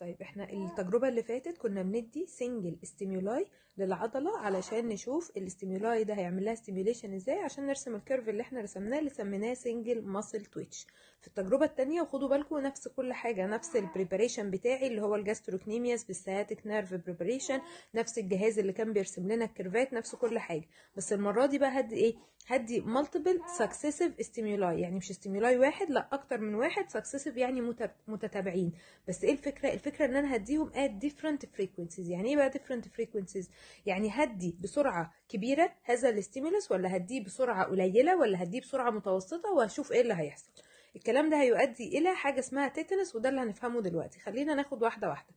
طيب احنا التجربة اللي فاتت كنا بندي سنجل استيمولاي للعضلة علشان نشوف الاستيمولاي ده هيعمل لها ستيميوليشن ازاي عشان نرسم الكيرف اللي احنا رسمناه اللي سميناه سنجل ماسل تويتش في التجربة التانية وخدوا بالكم نفس كل حاجة نفس البريباريشن بتاعي اللي هو الجاستروكنيمياس بالسياتيك نيرف بريباريشن نفس الجهاز اللي كان بيرسم لنا الكيرفات نفس كل حاجة بس المرة دي بقى هدي ايه هدي مالتيبل سكسيسيف ستيمولاي يعني مش ستيمولاي واحد لا اكتر من واحد سكسيسيف يعني متتابعين بس ايه الفكرة الفكرة ان انا هديهم اد ديفرنت فريكونسيز يعني ايه بقى ديفرنت فريكونسيز يعني هدي بسرعة كبيرة هذا الاستيمولس ولا هديه بسرعة قليلة ولا هديه بسرعة متوسطة وهشوف ايه اللي هيحصل الكلام ده هيؤدي الى حاجه اسمها تيتنس وده اللي هنفهمه دلوقتي خلينا ناخد واحده واحده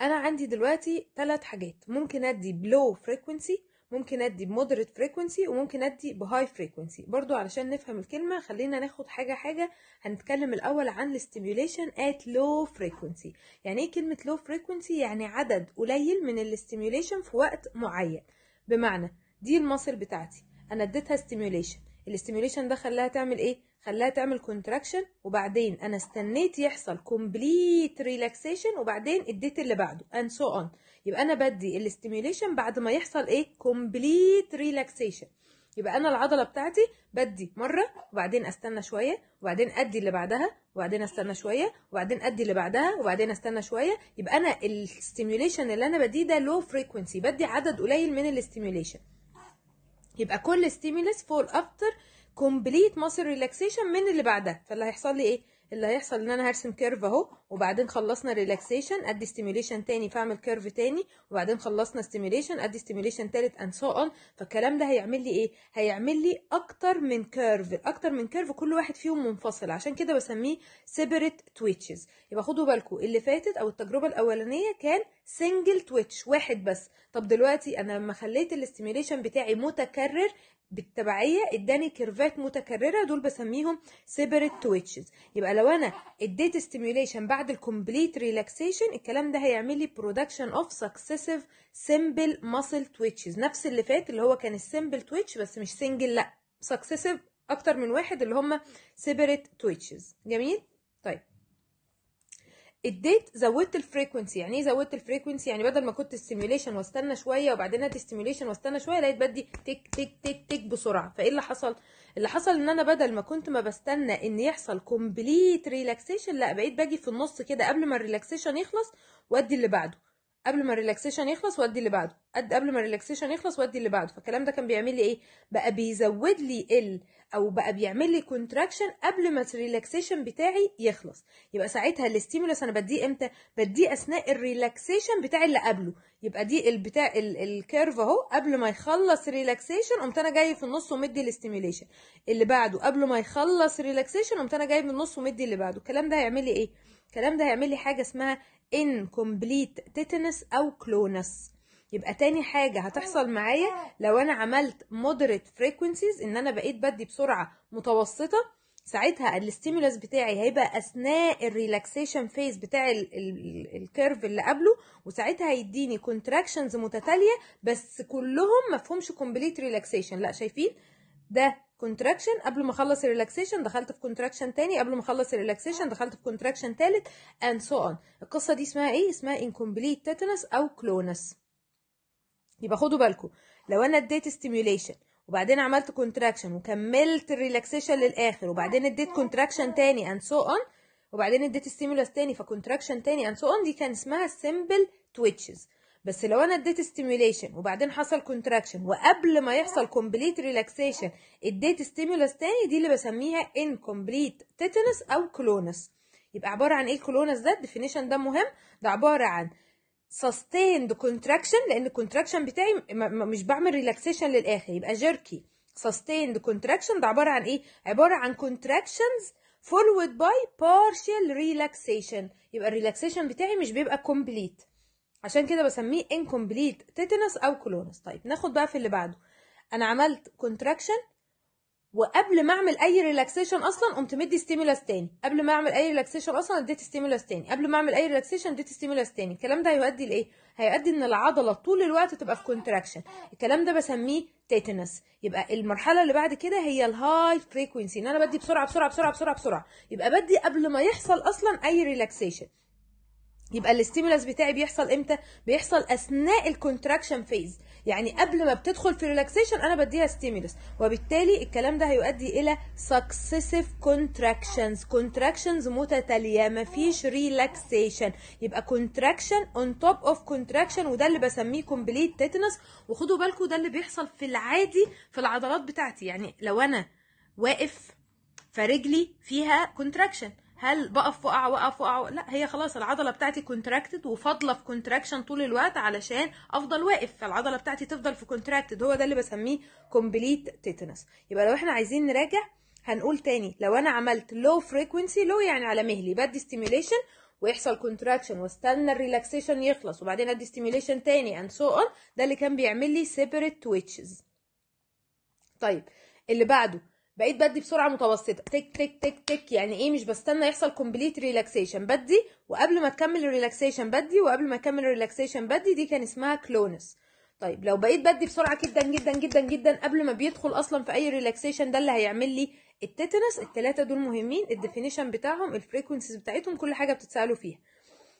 انا عندي دلوقتي ثلاث حاجات ممكن ادي بلو فريكونسي ممكن ادي بمودريت فريكونسي وممكن ادي بهاي فريكونسي برضو علشان نفهم الكلمه خلينا ناخد حاجه حاجه هنتكلم الاول عن الاستيميوليشن ات لو فريكونسي يعني ايه كلمه لو فريكونسي يعني عدد قليل من الاستيميوليشن في وقت معين بمعنى دي المصل بتاعتي انا اديتها استيميوليشن الاستيميوليشن ده خلاها تعمل ايه خلاها تعمل كونتراكشن وبعدين انا استنيت يحصل كومبليت ريلاكسيشن وبعدين اديت اللي بعده اند سو اون يبقى انا بدي الاستيميوليشن بعد ما يحصل ايه كومبليت ريلاكسيشن يبقى انا العضله بتاعتي بدي مره وبعدين استنى شويه وبعدين ادي اللي بعدها وبعدين استنى شويه وبعدين ادي اللي بعدها وبعدين استنى شويه يبقى انا الاستيميوليشن اللي انا بديه ده لو فريكونسي بدي عدد قليل من الاستيميوليشن يبقى كل ستيمولس فول افتر كومبليت ماسل ريلاكسيشن من اللي بعدها فاللي هيحصل لي ايه اللي هيحصل ان انا هرسم كيرف اهو وبعدين خلصنا ريلاكسيشن ادي ستيميليشن تاني فاعمل كيرف تاني وبعدين خلصنا ستيميليشن ادي ستيميليشن تالت اند سو اون فالكلام ده هيعمل لي ايه هيعمل لي اكتر من كيرف اكتر من كيرف كل واحد فيهم منفصل عشان كده بسميه سيبريت تويتشز يبقى خدوا بالكم اللي فاتت او التجربه الاولانيه كان سنجل تويتش واحد بس طب دلوقتي انا لما خليت الاستيميليشن بتاعي متكرر بالتبعية اداني كيرفات متكررة دول بسميهم سيبريت تويتشز يبقى لو انا اديت استيميوليشن بعد الكومبليت ريلاكسيشن الكلام ده هيعمل لي برودكشن اوف سكسيسيف سمبل ماسل تويتشز نفس اللي فات اللي هو كان السمبل تويتش بس مش سنجل لا سكسيسيف اكتر من واحد اللي هم سيبريت تويتشز جميل طيب اديت زودت الفريكونسي يعني ايه زودت الفريكونسي يعني بدل ما كنت ستيميوليشن واستنى شويه وبعدين ادي ستيميوليشن واستنى شويه لقيت بدي تك تك تك تك بسرعه فايه اللي حصل اللي حصل ان انا بدل ما كنت ما بستنى ان يحصل كومبليت ريلاكسيشن لا بقيت باجي في النص كده قبل ما الريلاكسيشن يخلص وادي اللي بعده قبل ما الريلاكسيشن يخلص وادي اللي بعده قد قبل ما الريلاكسيشن يخلص وادي اللي بعده فالكلام ده كان بيعمل لي ايه بقى بيزود لي ال او بقى بيعمل لي كونتراكشن قبل ما الريلاكسيشن بتاعي يخلص يبقى ساعتها الاستيمولس انا بديه امتى بديه اثناء الريلاكسيشن بتاع اللي قبله يبقى دي البتاع الكيرف اهو قبل ما يخلص ريلاكسيشن قمت انا جاي في النص ومدي الاستيميليشن اللي بعده قبل ما يخلص ريلاكسيشن قمت انا جاي من النص ومدي اللي بعده الكلام ده هيعمل لي ايه الكلام ده هيعمل لي حاجه اسمها incomplete tetanus او clonus يبقى تاني حاجة هتحصل أيوة. معايا آه. لو أنا عملت moderate frequencies إن أنا بقيت بدي بسرعة متوسطة ساعتها الاستيمولس بتاعي هيبقى أثناء الريلاكسيشن فيز بتاع الكيرف اللي قبله وساعتها هيديني كونتراكشنز متتالية بس كلهم مفهومش كومبليت ريلاكسيشن لا شايفين ده كونتراكشن قبل ما اخلص الريلاكسيشن دخلت في كونتراكشن تاني قبل ما اخلص الريلاكسيشن دخلت في كونتراكشن تالت اند سو اون القصه دي اسمها ايه اسمها incomplete تيتانس او كلونس يبقى خدوا بالكم لو انا اديت ستيميوليشن وبعدين عملت كونتراكشن وكملت الريلاكسيشن للاخر وبعدين اديت كونتراكشن تاني اند سو اون وبعدين اديت ستيمولس تاني فكونتراكشن تاني اند سو اون دي كان اسمها سمبل تويتشز بس لو انا اديت ستيميوليشن وبعدين حصل كونتراكشن وقبل ما يحصل كومبليت ريلاكسيشن اديت ستيمولس تاني دي اللي بسميها انكمبليت تيتنس او كلونس يبقى عباره عن ايه الكلونس ده الديفينيشن ده مهم ده عباره عن سستيند كونتراكشن لان الكونتراكشن بتاعي مش بعمل ريلاكسيشن للاخر يبقى جيركي سستيند كونتراكشن ده عباره عن ايه عباره عن كونتراكشنز فولود باي بارشال ريلاكسيشن يبقى الريلاكسيشن بتاعي مش بيبقى كومبليت عشان كده بسميه incomplete تيتنس او كولونس طيب ناخد بقى في اللي بعده انا عملت contraction وقبل ما اعمل اي ريلاكسيشن اصلا قمت مدي ستيمولاس تاني قبل ما اعمل اي ريلاكسيشن اصلا اديت ستيمولاس تاني قبل ما اعمل اي ريلاكسيشن اديت ستيمولاس تاني الكلام ده هيؤدي لايه هيؤدي ان العضله طول الوقت تبقى في كونتراكشن الكلام ده بسميه تيتنس يبقى المرحله اللي بعد كده هي الهاي فريكوينسي ان انا بدي بسرعه بسرعه بسرعه بسرعه بسرعه يبقى بدي قبل ما يحصل اصلا اي ريلاكسيشن يبقى الاستيمولس بتاعي بيحصل امتى بيحصل اثناء الكونتراكشن فيز يعني قبل ما بتدخل في الريلاكسيشن انا بديها ستيمولاس وبالتالي الكلام ده هيؤدي الى سكسيسيف كونتراكشنز كونتراكشنز متتاليه مفيش ريلاكسيشن يبقى كونتراكشن اون توب اوف كونتراكشن وده اللي بسميه كومبليت تيتنس وخدوا بالكم ده اللي بيحصل في العادي في العضلات بتاعتي يعني لو انا واقف فرجلي فيها كونتراكشن هل بقف وقع وقف وقع لا هي خلاص العضله بتاعتي كونتراكتد وفاضله في كونتراكشن طول الوقت علشان افضل واقف فالعضله بتاعتي تفضل في كونتراكتد هو ده اللي بسميه كومبليت تيتنس يبقى لو احنا عايزين نراجع هنقول تاني لو انا عملت لو فريكونسي لو يعني على مهلي بدي ستيميوليشن ويحصل كونتراكشن واستنى الريلاكسيشن يخلص وبعدين ادي ستيميوليشن تاني اند سو اون ده اللي كان بيعمل لي سيبريت تويتشز طيب اللي بعده بقيت بدي بسرعه متوسطه تك تك تك تك يعني ايه مش بستنى يحصل كومبليت ريلاكسيشن بدي وقبل ما تكمل الريلاكسيشن بدي وقبل ما اكمل الريلاكسيشن بدي دي كان اسمها كلونس طيب لو بقيت بدي بسرعه جدا جدا جدا جدا قبل ما بيدخل اصلا في اي ريلاكسيشن ده اللي هيعمل لي التتنس الثلاثه دول مهمين الديفينيشن بتاعهم الفريكونسيز بتاعتهم كل حاجه بتتسالوا فيها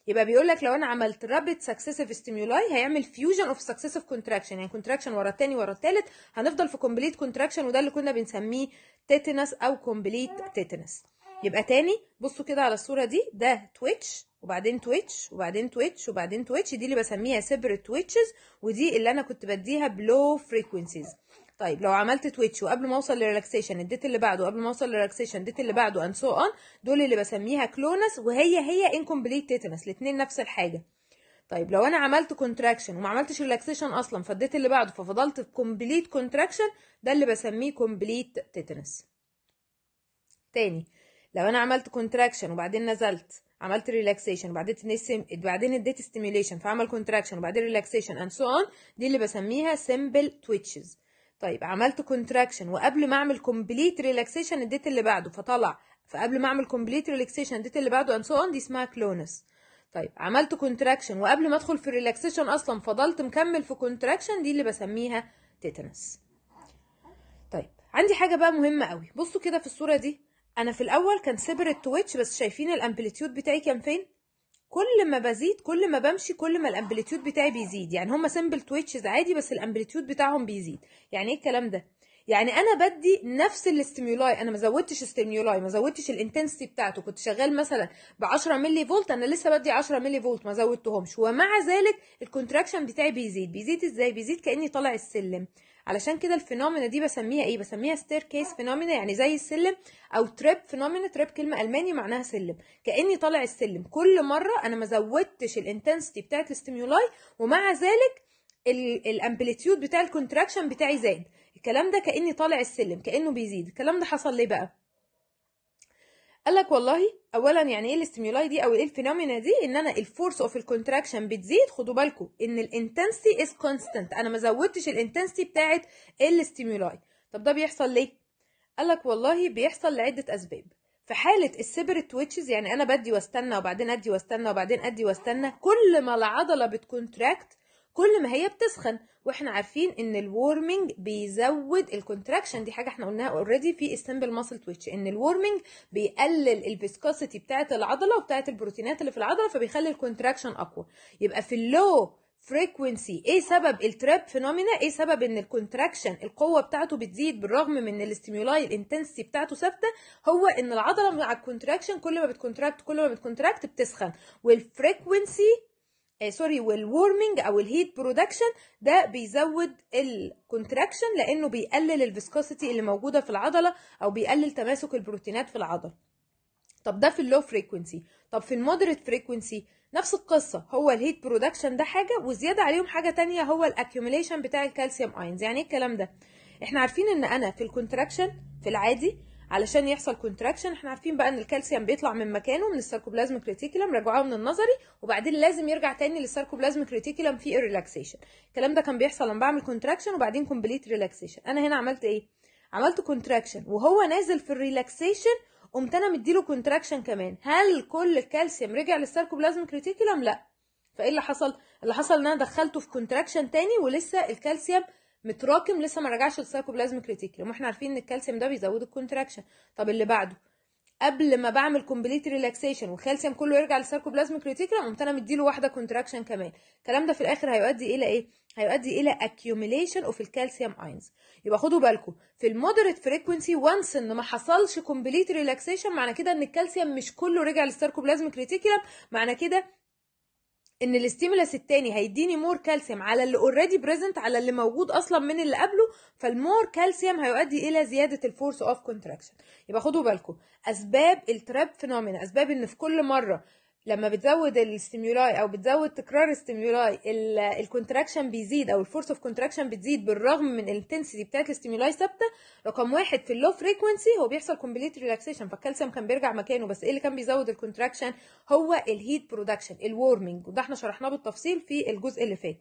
يبقى بيقول لك لو انا عملت رابيد سكسيسيف ستيمولاي هيعمل فيوجن اوف سكسيسيف كونتراكشن يعني كونتراكشن ورا الثاني ورا الثالث هنفضل في كومبليت كونتراكشن وده اللي كنا بنسميه تيتنس او كومبليت تيتنس يبقى تاني بصوا كده على الصوره دي ده تويتش وبعدين تويتش وبعدين تويتش وبعدين تويتش دي اللي بسميها سيبريت تويتشز ودي اللي انا كنت بديها بلو فريكوينسيز طيب لو عملت تويتش وقبل ما اوصل للريلاكسيشن اديت اللي بعده وقبل ما اوصل للريلاكسيشن اديت اللي بعده اند سو اون دول اللي بسميها كلونس وهي هي انكمبليت تيتنس الاثنين نفس الحاجه طيب لو انا عملت كونتراكشن وما عملتش ريلاكسيشن اصلا فاديت اللي بعده ففضلت في كومبليت كونتراكشن ده اللي بسميه كومبليت تيتنس تاني لو انا عملت كونتراكشن وبعدين نزلت عملت ريلاكسيشن وبعدين بعدين اديت ستيميوليشن فعمل كونتراكشن وبعدين ريلاكسيشن اند سو اون دي اللي بسميها سمبل تويتشز طيب عملت كونتراكشن وقبل ما اعمل كومبليت ريلاكسيشن اديت اللي بعده فطلع فقبل ما اعمل كومبليت ريلاكسيشن اديت اللي بعده اند سو اون دي اسمها كلونس طيب عملت كونتراكشن وقبل ما ادخل في الريلاكسيشن اصلا فضلت مكمل في كونتراكشن دي اللي بسميها تيتانس طيب عندي حاجه بقى مهمه قوي بصوا كده في الصوره دي انا في الاول كان سيبريت تويتش بس شايفين الامبليتيود بتاعي كان فين كل ما بزيد كل ما بمشي كل ما الامبليتيود بتاعي بيزيد يعني هما سمبل تويتشز عادي بس الامبليتيود بتاعهم بيزيد يعني ايه الكلام ده يعني انا بدي نفس الاستيمولاي انا ما زودتش استيمولاي ما زودتش الانتنسيتي بتاعته كنت شغال مثلا ب 10 ملي فولت انا لسه بدي 10 ملي فولت ما زودتهمش ومع ذلك الكونتراكشن بتاعي بيزيد بيزيد ازاي بيزيد كاني طالع السلم علشان كده الفينومينا دي بسميها ايه بسميها ستير كيس فينومينا يعني زي السلم او تريب فينومينا تريب كلمه الماني معناها سلم كاني طالع السلم كل مره انا ما زودتش الانتنسيتي بتاعت الاستيمولاي ومع ذلك الامبليتيود بتاع الكونتراكشن بتاعي زاد الكلام ده كاني طالع السلم كانه بيزيد الكلام ده حصل ليه بقى قال لك والله اولا يعني ايه الاستيمولاي دي او ايه الفينومينا دي ان انا الفورس اوف الكونتراكشن بتزيد خدوا بالكم ان الانتنسيتي از كونستنت انا ما زودتش الانتنسيتي بتاعه الاستيمولاي طب ده بيحصل ليه قال لك والله بيحصل لعده اسباب في حالة السبر تويتشز يعني أنا بدي واستنى وبعدين أدي واستنى وبعدين أدي واستنى كل ما العضلة بتكونتراكت كل ما هي بتسخن واحنا عارفين ان الورمنج بيزود الكونتراكشن دي حاجه احنا قلناها اوريدي في السمبل ماسل تويتش ان الورمنج بيقلل الفيسكوسيتي بتاعه العضله وبتاعه البروتينات اللي في العضله فبيخلي الكونتراكشن اقوى يبقى في اللو فريكونسي ايه سبب التراب فينومينا ايه سبب ان الكونتراكشن القوه بتاعته بتزيد بالرغم من الاستيمولاي الانتنسيتي بتاعته ثابته هو ان العضله مع الكونتراكشن كل ما بتكونتراكت كل ما بتكونتراكت بتسخن والفريكونسي آه سوري والورمنج او الهيت برودكشن ده بيزود الكونتراكشن لانه بيقلل الفيسكوسيتي اللي موجوده في العضله او بيقلل تماسك البروتينات في العضله طب ده في اللو فريكونسي طب في المودريت فريكونسي نفس القصة هو الهيت برودكشن ده حاجة وزيادة عليهم حاجة تانية هو الاكيوميليشن بتاع الكالسيوم اينز يعني ايه الكلام ده احنا عارفين ان انا في الكونتراكشن في العادي علشان يحصل كونتراكشن احنا عارفين بقى ان الكالسيوم بيطلع من مكانه من الساركوبلازم ريتيكولم رجعوها من النظري وبعدين لازم يرجع تاني للساركوبلازم ريتيكولم في الريلاكسيشن الكلام ده كان بيحصل لما بعمل كونتراكشن وبعدين كومبليت ريلاكسيشن انا هنا عملت ايه عملت كونتراكشن وهو نازل في الريلاكسيشن قمت انا مديله كونتراكشن كمان هل كل الكالسيوم رجع للساركوبلازم ريتيكولم لا فايه اللي حصل اللي حصل ان انا دخلته في كونتراكشن تاني ولسه الكالسيوم متراكم لسه ما رجعش للسايكوبلازم كريتيكلم واحنا عارفين ان الكالسيوم ده بيزود الكونتراكشن طب اللي بعده قبل ما بعمل كومبليت ريلاكسيشن والكالسيوم كله يرجع للساركوبلازم كريتيكلم قمت انا مديله واحده كونتراكشن كمان الكلام ده في الاخر هيؤدي الى ايه هيؤدي الى اكيوميليشن اوف الكالسيوم اينز يبقى خدوا بالكم في المودريت فريكوينسي وانس ان ما حصلش كومبليت ريلاكسيشن معنى كده ان الكالسيوم مش كله رجع للساركوبلازم كريتيكلم معنى كده ان الاستيمولس التاني هيديني مور كالسيوم على اللي اوريدي بريزنت على اللي موجود اصلا من اللي قبله فالمور كالسيوم هيؤدي الى زياده الفورس اوف كونتراكشن يبقى خدوا بالكم اسباب التراب فينومينا اسباب ان في كل مره لما بتزود الاستيمولاي او بتزود تكرار الستيمولاي الكونتراكشن بيزيد او الفورس اوف كونتراكشن بتزيد بالرغم من الانتنسيتي بتاعت الاستيمولاي ثابته رقم واحد في اللو فريكونسي هو بيحصل كومبليت ريلاكسيشن فالكالسيوم كان بيرجع مكانه بس ايه اللي كان بيزود الكونتراكشن هو الهيت برودكشن الورمنج وده احنا شرحناه بالتفصيل في الجزء اللي فات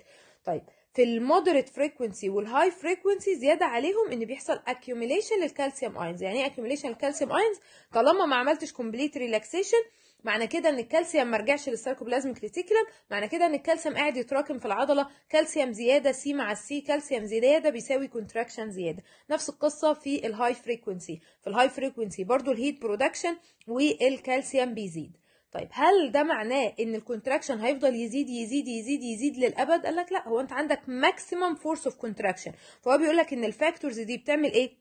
طيب في المودريت فريكونسي والهاي فريكونسي زياده عليهم ان بيحصل اكيوميليشن للكالسيوم اينز يعني ايه اكيوميليشن للكالسيوم اينز طالما ما عملتش كومبليت ريلاكسيشن معنى كده ان الكالسيوم ما رجعش للسيركوبلازم ريتيكولم معنى كده ان الكالسيوم قاعد يتراكم في العضله كالسيوم زياده سي مع السي كالسيوم زياده بيساوي كونتراكشن زياده نفس القصه في الهاي فريكونسي في الهاي فريكونسي برضو الهيت برودكشن والكالسيوم بيزيد طيب هل ده معناه ان الكونتراكشن هيفضل يزيد يزيد يزيد يزيد للابد قال لك لا هو انت عندك ماكسيمم فورس اوف كونتراكشن فهو بيقول لك ان الفاكتورز دي بتعمل ايه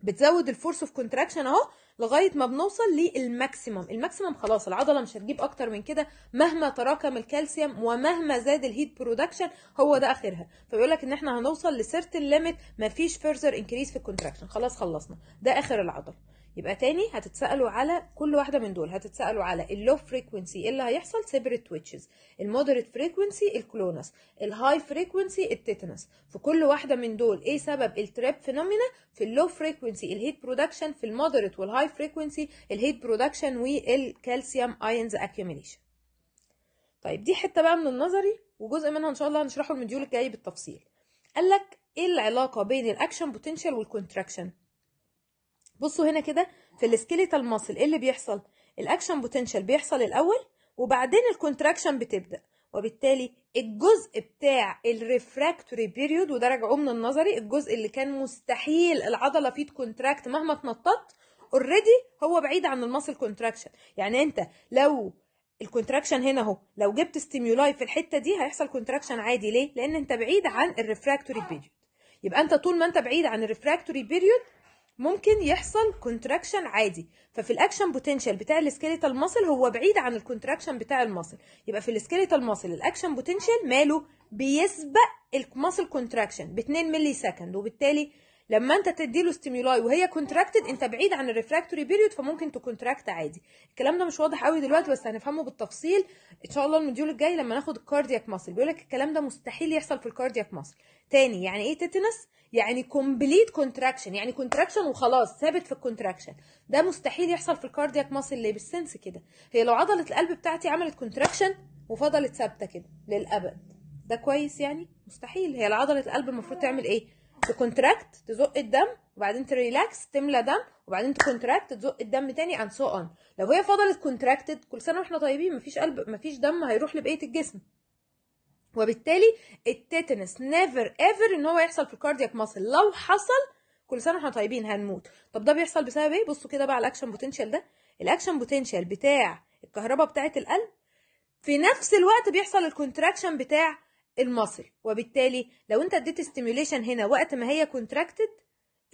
بتزود الفورس اوف كونتراكشن اهو لغايه ما بنوصل للماكسيمم الماكسيمم خلاص العضله مش هتجيب اكتر من كده مهما تراكم الكالسيوم ومهما زاد الهيت برودكشن هو ده اخرها فبيقول لك ان احنا هنوصل لسيرت الليميت مفيش فيرزر انكريز في الكونتراكشن خلاص خلصنا ده اخر العضله يبقى تاني هتتسالوا على كل واحده من دول هتتسالوا على اللو فريكوينسي إيه اللي هيحصل سيبريت ويتشز المودريت فريكوينسي الكلونس الهاي فريكوينسي التيتنس في كل واحده من دول ايه سبب التراب فينومينا في اللو فريكوينسي الهيت برودكشن في المودريت والهاي فريكوينسي الهيت برودكشن والكالسيوم ايونز اكيوميليشن طيب دي حته بقى من النظري وجزء منها ان شاء الله هنشرحه المديول الجاي بالتفصيل قال لك ايه العلاقه بين الاكشن بوتنشال والكونتراكشن بصوا هنا كده في السكيليتال ماسل ايه اللي بيحصل الاكشن بوتنشال بيحصل الاول وبعدين الكونتراكشن بتبدا وبالتالي الجزء بتاع الريفراكتوري بيريود وده راجعوه من النظري الجزء اللي كان مستحيل العضله فيه تكونتراكت مهما اتنططت اوريدي هو بعيد عن الماسل كونتراكشن يعني انت لو الكونتراكشن هنا اهو لو جبت ستيمولاي في الحته دي هيحصل كونتراكشن عادي ليه لان انت بعيد عن الريفراكتوري بيريود يبقى انت طول ما انت بعيد عن الريفراكتوري بيريود ممكن يحصل كونتراكشن عادي ففي الاكشن بوتنشال بتاع السكيليتال ماسل هو بعيد عن الكونتراكشن بتاع الماسل يبقى في السكيليتال ماسل الاكشن بوتنشال ماله بيسبق الماسل كونتراكشن ب 2 مللي سكند وبالتالي لما انت تديله ستيمولاي وهي كونتراكتد انت بعيد عن الريفراكتوري بيريود فممكن تكونتراكت عادي الكلام ده مش واضح قوي دلوقتي بس هنفهمه بالتفصيل ان شاء الله الموديول الجاي لما ناخد الكاردياك ماسل بيقول لك الكلام ده مستحيل يحصل في الكاردياك ماسل تاني يعني ايه تيتنس يعني كومبليت كونتراكشن يعني كونتراكشن وخلاص ثابت في الكونتراكشن ده مستحيل يحصل في الكاردياك ماسل اللي بالسنس كده هي لو عضله القلب بتاعتي عملت كونتراكشن وفضلت ثابته كده للابد ده كويس يعني مستحيل هي عضله القلب المفروض تعمل ايه تكونتراكت تزق الدم وبعدين تريلاكس تملى دم وبعدين تكونتراكت تزق الدم تاني اند سو اون لو هي فضلت كونتراكتد كل سنه واحنا طيبين مفيش قلب مفيش دم هيروح لبقيه الجسم وبالتالي التيتنس نيفر ايفر ان هو يحصل في الكاردياك ماسل لو حصل كل سنه واحنا طيبين هنموت طب ده بيحصل بسبب ايه بصوا كده بقى على الاكشن بوتنشال ده الاكشن بوتنشال بتاع الكهرباء بتاعه القلب في نفس الوقت بيحصل الكونتراكشن بتاع المصل وبالتالي لو انت اديت ستيميوليشن هنا وقت ما هي كونتراكتد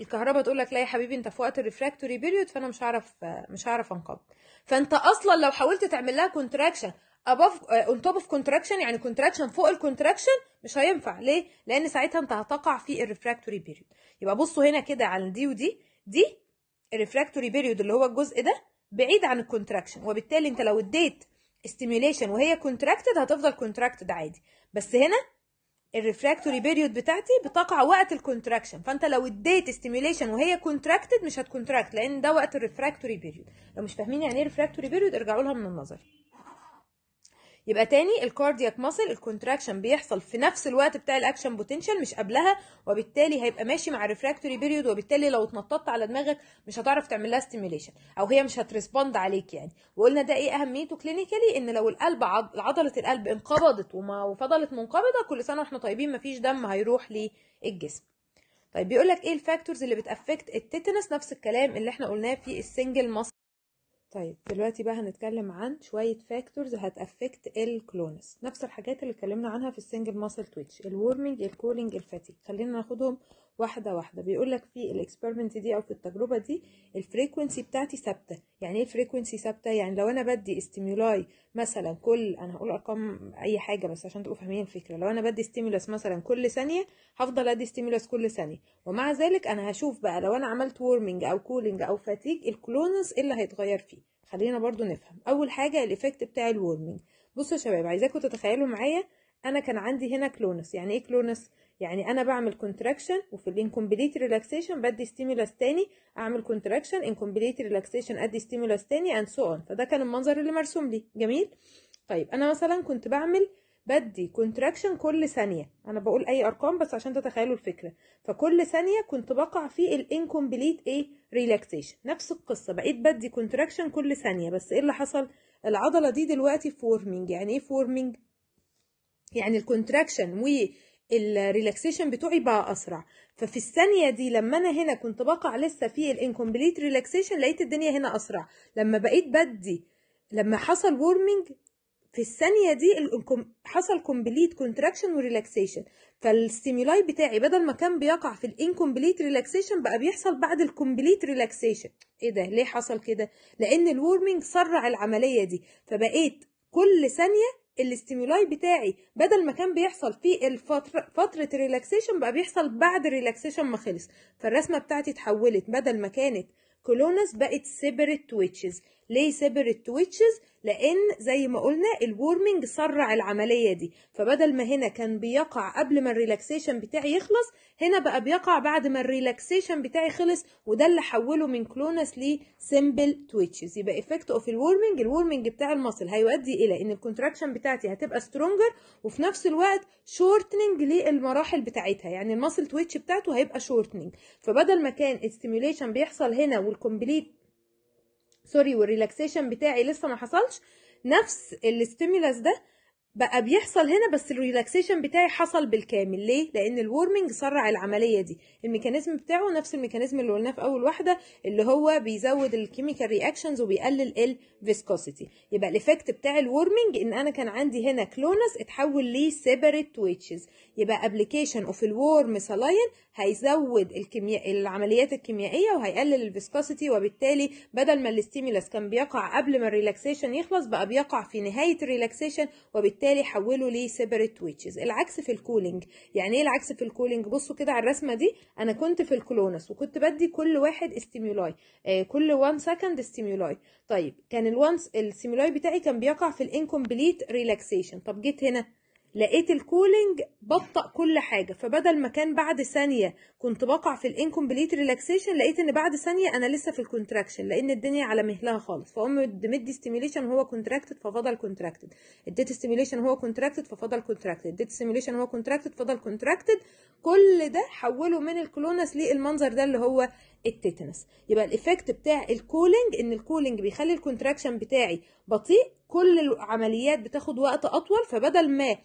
الكهرباء تقول لك لا يا حبيبي انت في وقت الريفراكتوري بيريود فانا مش هعرف مش هعرف انقبض فانت اصلا لو حاولت تعمل لها كونتراكشن above آه، on top of contraction يعني contraction فوق الكونتراكشن مش هينفع ليه؟ لأن ساعتها أنت هتقع في الريفراكتوري بيريود يبقى بصوا هنا كده على دي ودي دي الريفراكتوري بيريود اللي هو الجزء ده بعيد عن الكونتراكشن وبالتالي أنت لو اديت استيميليشن وهي كونتراكتد هتفضل كونتراكتد عادي بس هنا الريفراكتوري بيريود بتاعتي بتقع وقت الكونتراكشن فانت لو اديت استيميليشن وهي كونتراكتد مش هتكونتراكت لان ده وقت الريفراكتوري بيريود لو مش فاهمين يعني ايه ريفراكتوري بيريود ارجعوا لها من النظر يبقى تاني الكاردياك ماسل الكونتراكشن بيحصل في نفس الوقت بتاع الاكشن بوتنشال مش قبلها وبالتالي هيبقى ماشي مع الريفراكتوري بيريود وبالتالي لو اتنططت على دماغك مش هتعرف تعمل لها ستيميليشن او هي مش هتريسبوند عليك يعني وقلنا ده ايه اهميته كلينيكالي ان لو القلب عضله القلب انقبضت وما وفضلت منقبضه كل سنه واحنا طيبين مفيش دم هيروح للجسم طيب بيقول لك ايه الفاكتورز اللي بتافكت التيتنس نفس الكلام اللي احنا قلناه في السنجل ماسل طيب دلوقتي بقى هنتكلم عن شوية فاكتورز هتأفكت الكلونس نفس الحاجات اللي اتكلمنا عنها في السنجل ماسل تويتش الورمينج الكولينج الفاتيك خلينا ناخدهم واحده واحده بيقول لك في الاكسبيرمنت دي او في التجربه دي الفريكونسي بتاعتي ثابته يعني ايه الفريكونسي ثابته يعني لو انا بدي استيمولاي مثلا كل انا هقول ارقام اي حاجه بس عشان تبقوا فاهمين الفكره لو انا بدي استيمولاس مثلا كل ثانيه هفضل ادي استيمولاس كل ثانيه ومع ذلك انا هشوف بقى لو انا عملت وورمنج او كولينج او فاتيج الكلونس ايه اللي هيتغير فيه خلينا برضو نفهم اول حاجه الايفكت بتاع الوورمنج بصوا يا شباب عايزاكم تتخيلوا معايا انا كان عندي هنا كلونس يعني ايه كلونس يعني انا بعمل كونتراكشن وفي الانكمبليت ريلاكسيشن بدي ستيمولاس تاني اعمل كونتراكشن انكمبليت ريلاكسيشن ادي ستيمولاس تاني اند سو اون فده كان المنظر اللي مرسوم لي جميل طيب انا مثلا كنت بعمل بدي كونتراكشن كل ثانيه انا بقول اي ارقام بس عشان تتخيلوا الفكره فكل ثانيه كنت بقع في الانكمبليت ايه ريلاكسيشن نفس القصه بقيت بدي كونتراكشن كل ثانيه بس ايه اللي حصل العضله دي دلوقتي فورمينج يعني ايه فورمينج يعني الكونتراكشن و الريلاكسيشن بتوعي بقى اسرع ففي الثانيه دي لما انا هنا كنت بقع لسه في الانكمبليت ريلاكسيشن لقيت الدنيا هنا اسرع لما بقيت بدي لما حصل وورمنج في الثانيه دي حصل كومبليت كونتراكشن وريلاكسيشن فالستيمولاي بتاعي بدل ما كان بيقع في الانكمبليت ريلاكسيشن بقى بيحصل بعد الكومبليت ريلاكسيشن ايه ده ليه حصل كده لان الورمنج سرع العمليه دي فبقيت كل ثانيه الاستيمولاي بتاعي بدل ما كان بيحصل في الفترة فترة ريلاكسيشن بقى بيحصل بعد الريلاكسيشن ما خلص فالرسمة بتاعتي اتحولت بدل ما كانت كولونس بقت سيبريت تويتشز ليه سيبريت التويتشز لان زي ما قلنا الورمنج سرع العمليه دي فبدل ما هنا كان بيقع قبل ما الريلاكسيشن بتاعي يخلص هنا بقى بيقع بعد ما الريلاكسيشن بتاعي خلص وده اللي حوله من كلونس لسمبل تويتشز يبقى افكت اوف الورمنج الورمنج بتاع المصل هيؤدي الى ان الكونتراكشن بتاعتي هتبقى سترونجر وفي نفس الوقت شورتنج للمراحل بتاعتها يعني المصل تويتش بتاعته هيبقى شورتنج فبدل ما كان الستيميوليشن بيحصل هنا والكومبليت سوري والريلاكسيشن بتاعي لسه ما حصلش نفس الاستيمولس ده بقى بيحصل هنا بس الريلاكسيشن بتاعي حصل بالكامل ليه لان الورمنج سرع العمليه دي الميكانيزم بتاعه نفس الميكانيزم اللي قلناه في اول واحده اللي هو بيزود الكيميكال رياكشنز وبيقلل الفيسكوسيتي يبقى الايفكت بتاع الورمنج ان انا كان عندي هنا كلونس اتحول سيبريت ويتشز يبقى ابلكيشن اوف الورم سلاين هيزود الكيمياء العمليات الكيميائيه وهيقلل الفيسكوسيتي وبالتالي بدل ما الاستيمولس كان بيقع قبل ما الريلاكسيشن يخلص بقى بيقع في نهايه الريلاكسيشن وبالتالي وبالتالي حوله لسيبريت ويتشز العكس في الكولينج يعني ايه العكس في الكولينج بصوا كده على الرسمه دي انا كنت في الكلونس وكنت بدي كل واحد استيمولاي آه كل 1 سكند استيمولاي طيب كان الوانس الستيمولاي بتاعي كان بيقع في الانكمبليت ريلاكسيشن طب جيت هنا لقيت الكولينج ببطأ كل حاجة فبدل ما كان بعد ثانية كنت بقع في الانكمبليت ريلاكسيشن لقيت ان بعد ثانية انا لسه في الكونتراكشن لان الدنيا على مهلها خالص فقوم مدي ستيميليشن وهو كونتراكتد ففضل كونتراكتد اديت ستيميليشن وهو كونتراكتد ففضل كونتراكتد اديت ستيميليشن وهو كونتراكتد فضل كونتراكتد كل ده حوله من الكلونس للمنظر ده اللي هو التيتنس يبقى الايفكت بتاع الكولينج ان الكولينج بيخلي الكونتراكشن بتاعي بطيء كل العمليات بتاخد وقت اطول فبدل ما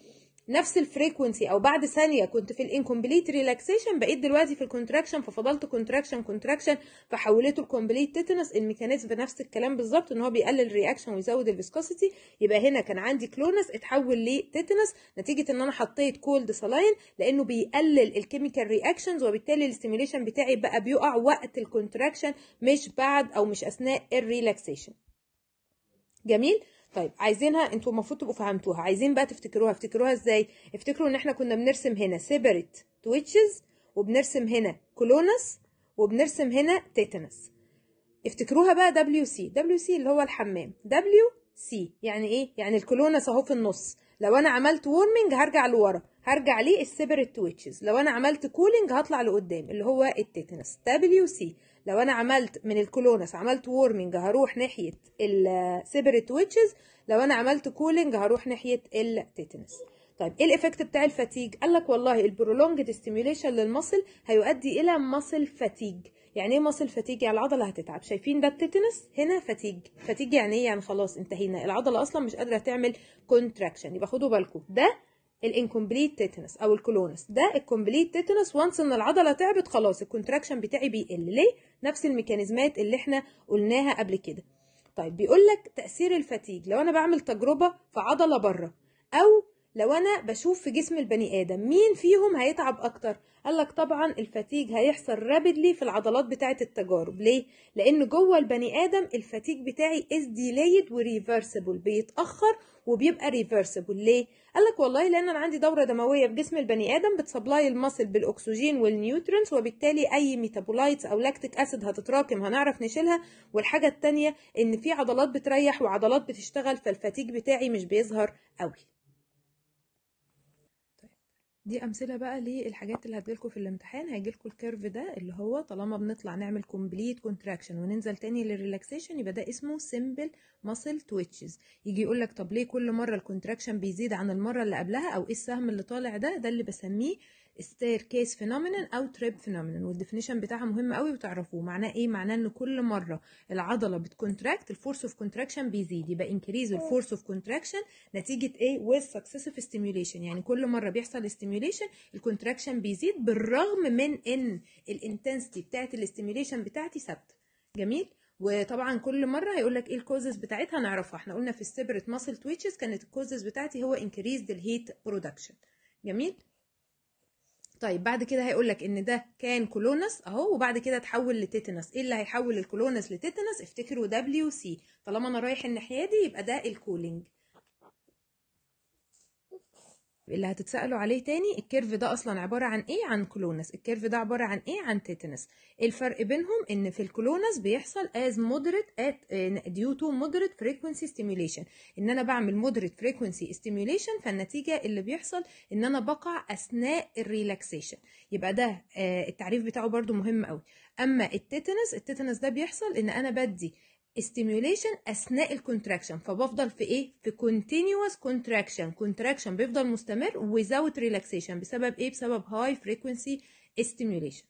نفس الفريكونسي او بعد ثانيه كنت في الانكمبليت ريلاكسيشن بقيت دلوقتي في الكونتراكشن ففضلت كونتراكشن كونتراكشن فحولته لكومبليت تيتنس الميكانيزم نفس الكلام بالظبط ان هو بيقلل الرياكشن ويزود الفيسكوسيتي يبقى هنا كان عندي كلونس اتحول لتيتنس نتيجه ان انا حطيت كولد سلاين لانه بيقلل الكيميكال رياكشنز وبالتالي الاستيميليشن بتاعي بقى بيقع وقت الكونتراكشن مش بعد او مش اثناء الريلاكسيشن جميل طيب عايزينها انتوا المفروض تبقوا فهمتوها عايزين بقى تفتكروها افتكروها ازاي افتكروا ان احنا كنا بنرسم هنا سيبريت تويتشز وبنرسم هنا كولونس وبنرسم هنا تيتانس افتكروها بقى دبليو سي دبليو سي اللي هو الحمام دبليو سي يعني ايه يعني الكولونس اهو في النص لو انا عملت وورمنج هرجع لورا هرجع ليه السيبريت تويتشز لو انا عملت كولينج هطلع لقدام اللي هو التيتانس دبليو سي لو انا عملت من الكولونس عملت وورمنج هروح ناحيه السيبريت ويتشز لو انا عملت كولينج هروح ناحيه التيتنس طيب ايه الايفكت بتاع الفاتيج قال لك والله البرولونجد ستيميوليشن للمصل هيؤدي الى مصل فاتيج يعني ايه مصل فاتيج يعني العضله هتتعب شايفين ده التيتنس هنا فاتيج فاتيج يعني ايه يعني خلاص انتهينا العضله اصلا مش قادره تعمل كونتراكشن يبقى خدوا بالكم ده الانكمبليت تيتنس او الكولونس ده الكمبليت تيتنس وانس ان العضله تعبت خلاص الكونتراكشن بتاعي بيقل ليه نفس الميكانيزمات اللي احنا قلناها قبل كده طيب بيقول لك تاثير الفتيج لو انا بعمل تجربه في عضله بره او لو انا بشوف في جسم البني ادم مين فيهم هيتعب اكتر قال لك طبعا الفتيج هيحصل رابدلي في العضلات بتاعه التجارب ليه لان جوه البني ادم الفتيج بتاعي از ديليد وريفرسبل بيتاخر وبيبقى ريفرسبل ليه قال لك والله لان انا عندي دوره دمويه في جسم البني ادم بتسبلاي المصل بالاكسجين والنيوترينز وبالتالي اي ميتابولايتس او لاكتيك اسيد هتتراكم هنعرف نشيلها والحاجه الثانيه ان في عضلات بتريح وعضلات بتشتغل فالفاتيج بتاعي مش بيظهر قوي دي امثله بقى للحاجات اللي هتجيلكوا في الامتحان هيجيلكوا الكيرف ده اللي هو طالما بنطلع نعمل كومبليت كونتراكشن وننزل تاني للريلاكسيشن يبقى ده اسمه سيمبل ماسل تويتشز يجي يقول لك طب ليه كل مره الكونتراكشن بيزيد عن المره اللي قبلها او ايه السهم اللي طالع ده ده اللي بسميه ستير كيس phenomenon او تريب phenomenon والديفينيشن بتاعها مهم قوي وتعرفوه معناه ايه معناه ان كل مره العضله بتكونتراكت الفورس اوف كونتراكشن بيزيد يبقى انكريز الفورس اوف كونتراكشن نتيجه ايه ويز سكسيسيف ستيميوليشن يعني كل مره بيحصل ستيميوليشن الكونتراكشن بيزيد بالرغم من ان الانتنسيتي بتاعت الاستيميوليشن بتاعتي ثابته جميل وطبعا كل مره هيقول لك ايه الكوزز بتاعتها نعرفها احنا قلنا في السيبريت ماسل تويتشز كانت الكوزز بتاعتي هو انكريزد الهيت برودكشن جميل طيب بعد كده هيقول لك ان ده كان كولونس اهو وبعد كده اتحول لتيتنس ايه اللي هيحول الكولونس لتيتنس افتكروا دبليو سي طالما انا رايح الناحيه دي يبقى ده الكولينج اللي هتتسالوا عليه تاني الكيرف ده اصلا عباره عن ايه عن كلونس الكيرف ده عباره عن ايه عن تيتنس الفرق بينهم ان في الكلونس بيحصل از مودريت at due to مودريت frequency ستيميوليشن ان انا بعمل مودريت frequency ستيميوليشن فالنتيجه اللي بيحصل ان انا بقع اثناء الريلاكسيشن يبقى ده آه، التعريف بتاعه برده مهم قوي اما التيتنس التيتنس ده بيحصل ان انا بدي stimulation اثناء الكونتراكشن فبفضل في ايه في continuous contraction contraction بيفضل مستمر without relaxation بسبب ايه بسبب high frequency stimulation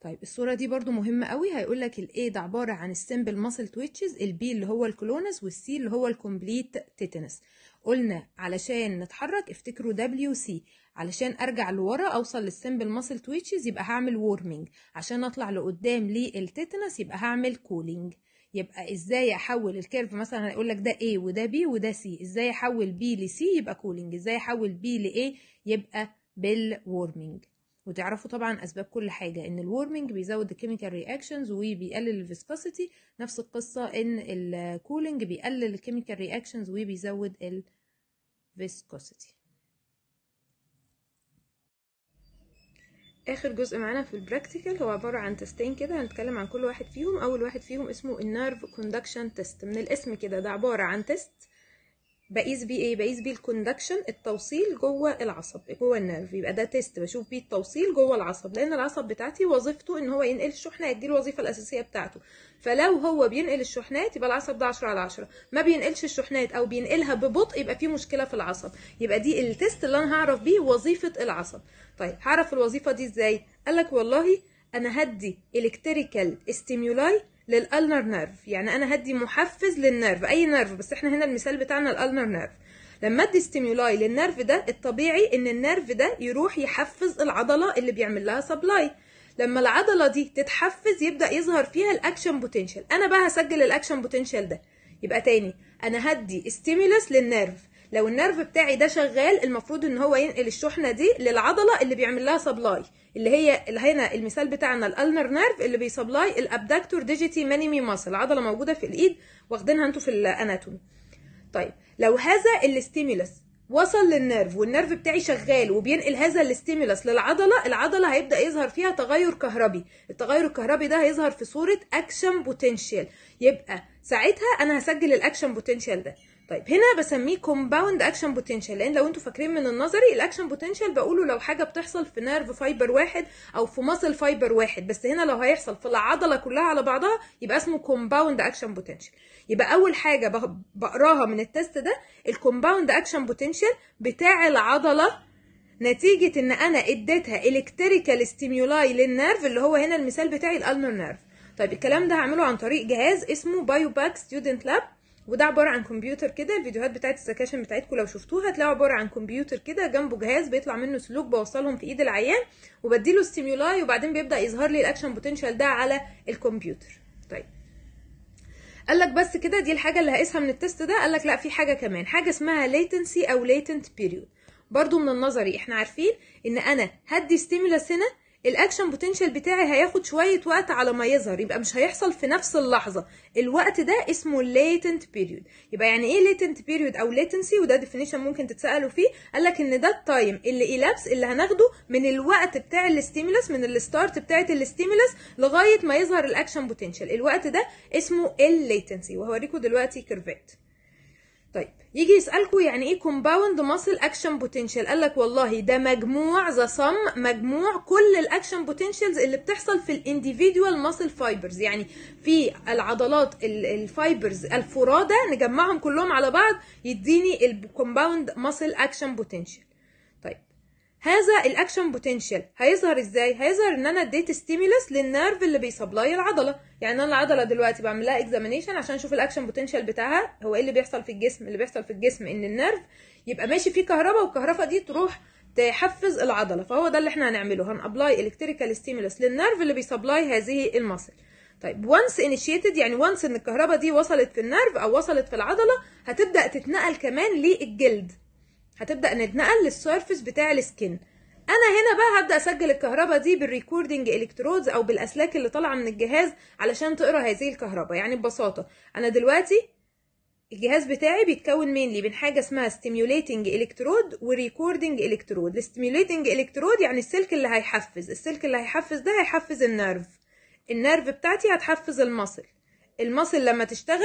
طيب الصوره دي برضو مهمه قوي هيقول لك الاي ده عباره عن السمبل ماسل تويتشز البي اللي هو الكلونس والسي اللي هو الكومبليت تيتنس قلنا علشان نتحرك افتكروا دبليو سي علشان ارجع لورا اوصل للسيمبل ماسل تويتشز يبقى هعمل وورمنج عشان اطلع لقدام للتيتنس يبقى هعمل كولينج يبقى ازاي احول الكيرف مثلا هيقول لك ده A وده B وده C ازاي احول B ل C يبقى كولينج ازاي احول B ل A يبقى بالورمينج وتعرفوا طبعا اسباب كل حاجه ان الورمنج بيزود الكيميكال رياكشنز وبيقلل الفيسكوسيتي نفس القصه ان الكولينج بيقلل الكيميكال رياكشنز وبيزود الفيسكوسيتي اخر جزء معانا في البراكتيكال هو عباره عن تستين كده هنتكلم عن كل واحد فيهم اول واحد فيهم اسمه النيرف كوندكشن تيست من الاسم كده ده عباره عن تيست بقيس بيه ايه بقيس بيه الكوندكشن التوصيل جوه العصب جوه النرف يبقى ده تيست بشوف بيه التوصيل جوه العصب لان العصب بتاعتي وظيفته ان هو ينقل الشحنات دي الوظيفه الاساسيه بتاعته فلو هو بينقل الشحنات يبقى العصب ده 10 على 10 ما بينقلش الشحنات او بينقلها ببطء يبقى في مشكله في العصب يبقى دي التيست اللي انا هعرف بيه وظيفه العصب طيب هعرف الوظيفه دي ازاي قال لك والله انا هدي الكتريكال ستيمولاي للالنر نيرف يعني انا هدي محفز للنيرف اي نيرف بس احنا هنا المثال بتاعنا الالنر نيرف لما ادي ستيمولاي للنيرف ده الطبيعي ان النيرف ده يروح يحفز العضله اللي بيعمل لها سبلاي لما العضله دي تتحفز يبدا يظهر فيها الاكشن بوتنشال انا بقى هسجل الاكشن بوتنشال ده يبقى تاني انا هدي ستيمولس للنيرف لو النرف بتاعي ده شغال المفروض ان هو ينقل الشحنه دي للعضله اللي بيعمل لها سبلاي اللي هي اللي هنا المثال بتاعنا الالنر نيرف اللي بيسبلاي الابداكتور ديجيتي مانيمي ماسل عضله موجوده في الايد واخدينها انتوا في الاناتومي طيب لو هذا الاستيمولس وصل للنيرف والنيرف بتاعي شغال وبينقل هذا الاستيمولس للعضله العضله هيبدا يظهر فيها تغير كهربي التغير الكهربي ده هيظهر في صوره اكشن بوتنشال يبقى ساعتها انا هسجل الاكشن بوتنشال ده طيب هنا بسميه كومباوند اكشن بوتنشال لان لو انتوا فاكرين من النظري الاكشن بوتنشال بقوله لو حاجه بتحصل في نيرف فايبر واحد او في ماسل فايبر واحد بس هنا لو هيحصل في العضله كلها على بعضها يبقى اسمه كومباوند اكشن بوتنشال يبقى اول حاجه بقراها من التست ده الكومباوند اكشن بوتنشال بتاع العضله نتيجه ان انا اديتها الكتريكال ستيمولاي للنيرف اللي هو هنا المثال بتاعي الالنر نيرف طيب الكلام ده هعمله عن طريق جهاز اسمه بايوباك ستودنت لاب وده عباره عن كمبيوتر كده الفيديوهات بتاعت السكاشن بتاعتكم لو شفتوها هتلاقوا عباره عن كمبيوتر كده جنبه جهاز بيطلع منه سلوك بوصلهم في ايد العيان وبدي له ستيمولاي وبعدين بيبدا يظهر لي الاكشن بوتنشال ده على الكمبيوتر طيب قال لك بس كده دي الحاجه اللي هقيسها من التست ده قال لك لا في حاجه كمان حاجه اسمها ليتنسي او ليتنت بيريود برضو من النظري احنا عارفين ان انا هدي ستيمولاس هنا الاكشن بوتنشال بتاعي هياخد شويه وقت على ما يظهر يبقى مش هيحصل في نفس اللحظه الوقت ده اسمه ليتنت بيريود يبقى يعني ايه ليتنت بيريود او ليتنسي وده ديفينيشن ممكن تتسالوا فيه قال لك ان ده التايم اللي ايلابس اللي هناخده من الوقت بتاع الاستيمولس من الستارت بتاعه الاستيمولس لغايه ما يظهر الاكشن بوتنشال الوقت ده اسمه الليتنسي وهوريكم دلوقتي كيرفات طيب يجي يسألكوا يعني ايه كومباوند ماسل اكشن بوتنشال قالك والله ده مجموع ذا صم مجموع كل الاكشن بوتنشالز اللي بتحصل في الانديفيدوال ماسل فايبرز يعني في العضلات الفايبرز الفرادة نجمعهم كلهم على بعض يديني الكومباوند ماسل اكشن بوتنشال هذا الاكشن بوتنشال هيظهر ازاي هيظهر ان انا اديت ستيمولس للنيرف اللي بيسبلاي العضله يعني انا العضله دلوقتي بعمل لها اكزامينشن عشان اشوف الاكشن بوتنشال بتاعها هو ايه اللي بيحصل في الجسم اللي بيحصل في الجسم ان النيرف يبقى ماشي فيه كهرباء والكهرباء دي تروح تحفز العضله فهو ده اللي احنا هنعمله هنابلاي الكتريكال ستيمولس للنيرف اللي بيسبلاي هذه المسل طيب وانس انيشيتد يعني وانس ان الكهرباء دي وصلت في النيرف او وصلت في العضله هتبدا تتنقل كمان للجلد هتبدا نتنقل للسيرفس بتاع السكن انا هنا بقى هبدا اسجل الكهرباء دي بالريكوردنج الكترودز او بالاسلاك اللي طالعه من الجهاز علشان تقرا هذه الكهرباء يعني ببساطه انا دلوقتي الجهاز بتاعي بيتكون لي من حاجه اسمها ستيميوليتنج الكترود وريكوردنج الكترود الستيميوليتنج الكترود يعني السلك اللي هيحفز السلك اللي هيحفز ده هيحفز النيرف النيرف بتاعتي هتحفز المصل المصل لما تشتغل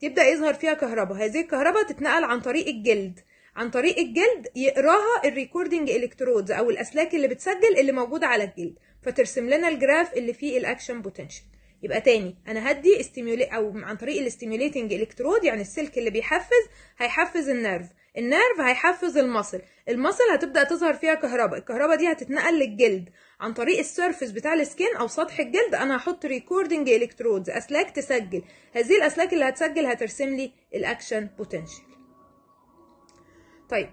تبدا يظهر فيها كهرباء هذه الكهرباء تتنقل عن طريق الجلد عن طريق الجلد يقراها الريكوردنج الكترودز او الاسلاك اللي بتسجل اللي موجوده على الجلد فترسم لنا الجراف اللي فيه الاكشن بوتنشال يبقى تاني انا هدي استيميولي او عن طريق الاستيميوليتنج الكترود يعني السلك اللي بيحفز هيحفز النيرف النيرف هيحفز المصل المصل هتبدا تظهر فيها كهرباء الكهرباء دي هتتنقل للجلد عن طريق السيرفس بتاع السكين او سطح الجلد انا هحط ريكوردنج الكترودز اسلاك تسجل هذه الاسلاك اللي هتسجل هترسم لي الاكشن بوتنشال طيب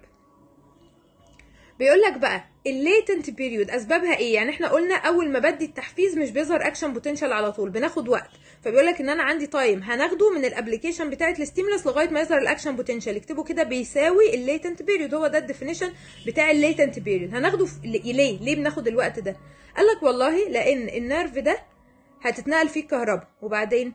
بيقول لك بقى الليتنت بيريود اسبابها ايه يعني احنا قلنا اول ما بدي التحفيز مش بيظهر اكشن بوتنشال على طول بناخد وقت فبيقول لك ان انا عندي تايم هناخده من الابلكيشن بتاعت الستيمولس لغايه ما يظهر الاكشن بوتنشال اكتبوا كده بيساوي الليتنت بيريود هو ده الديفينيشن بتاع الليتنت بيريود هناخده في... ليه ليه بناخد الوقت ده قال لك والله لان النيرف ده هتتنقل فيه الكهرباء وبعدين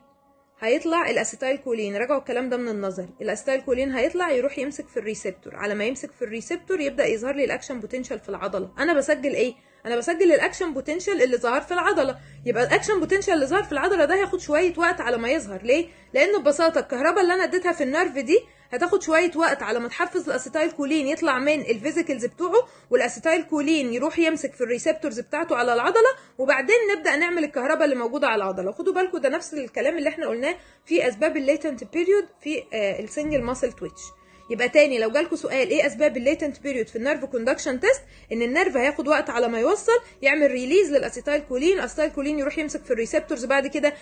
هيطلع الاسيتايل كولين راجعوا الكلام ده من النظر الاسيتايل كولين هيطلع يروح يمسك في الريسبتور على ما يمسك في الريسبتور يبدا يظهر لي الاكشن بوتنشال في العضله انا بسجل ايه انا بسجل الاكشن بوتنشال اللي ظهر في العضله يبقى الاكشن بوتنشال اللي ظهر في العضله ده هياخد شويه وقت على ما يظهر ليه لان ببساطه الكهرباء اللي انا اديتها في النرف دي هتاخد شويه وقت على ما تحفز الاسيتايل كولين يطلع من الفيزيكلز بتوعه والاسيتايل كولين يروح يمسك في الريسبتورز بتاعته على العضله وبعدين نبدا نعمل الكهرباء اللي موجوده على العضله خدوا بالكم ده نفس الكلام اللي احنا قلناه في اسباب الليتنت بيريود في السنجل ماسل تويتش يبقى تاني لو جالكوا سؤال ايه اسباب الليتنت بيريود في النرف كوندكشن تيست ان النرف هياخد وقت على ما يوصل يعمل ريليز للاسيتايل كولين الاسيتايل كولين يروح يمسك في الريسبتورز بعد كده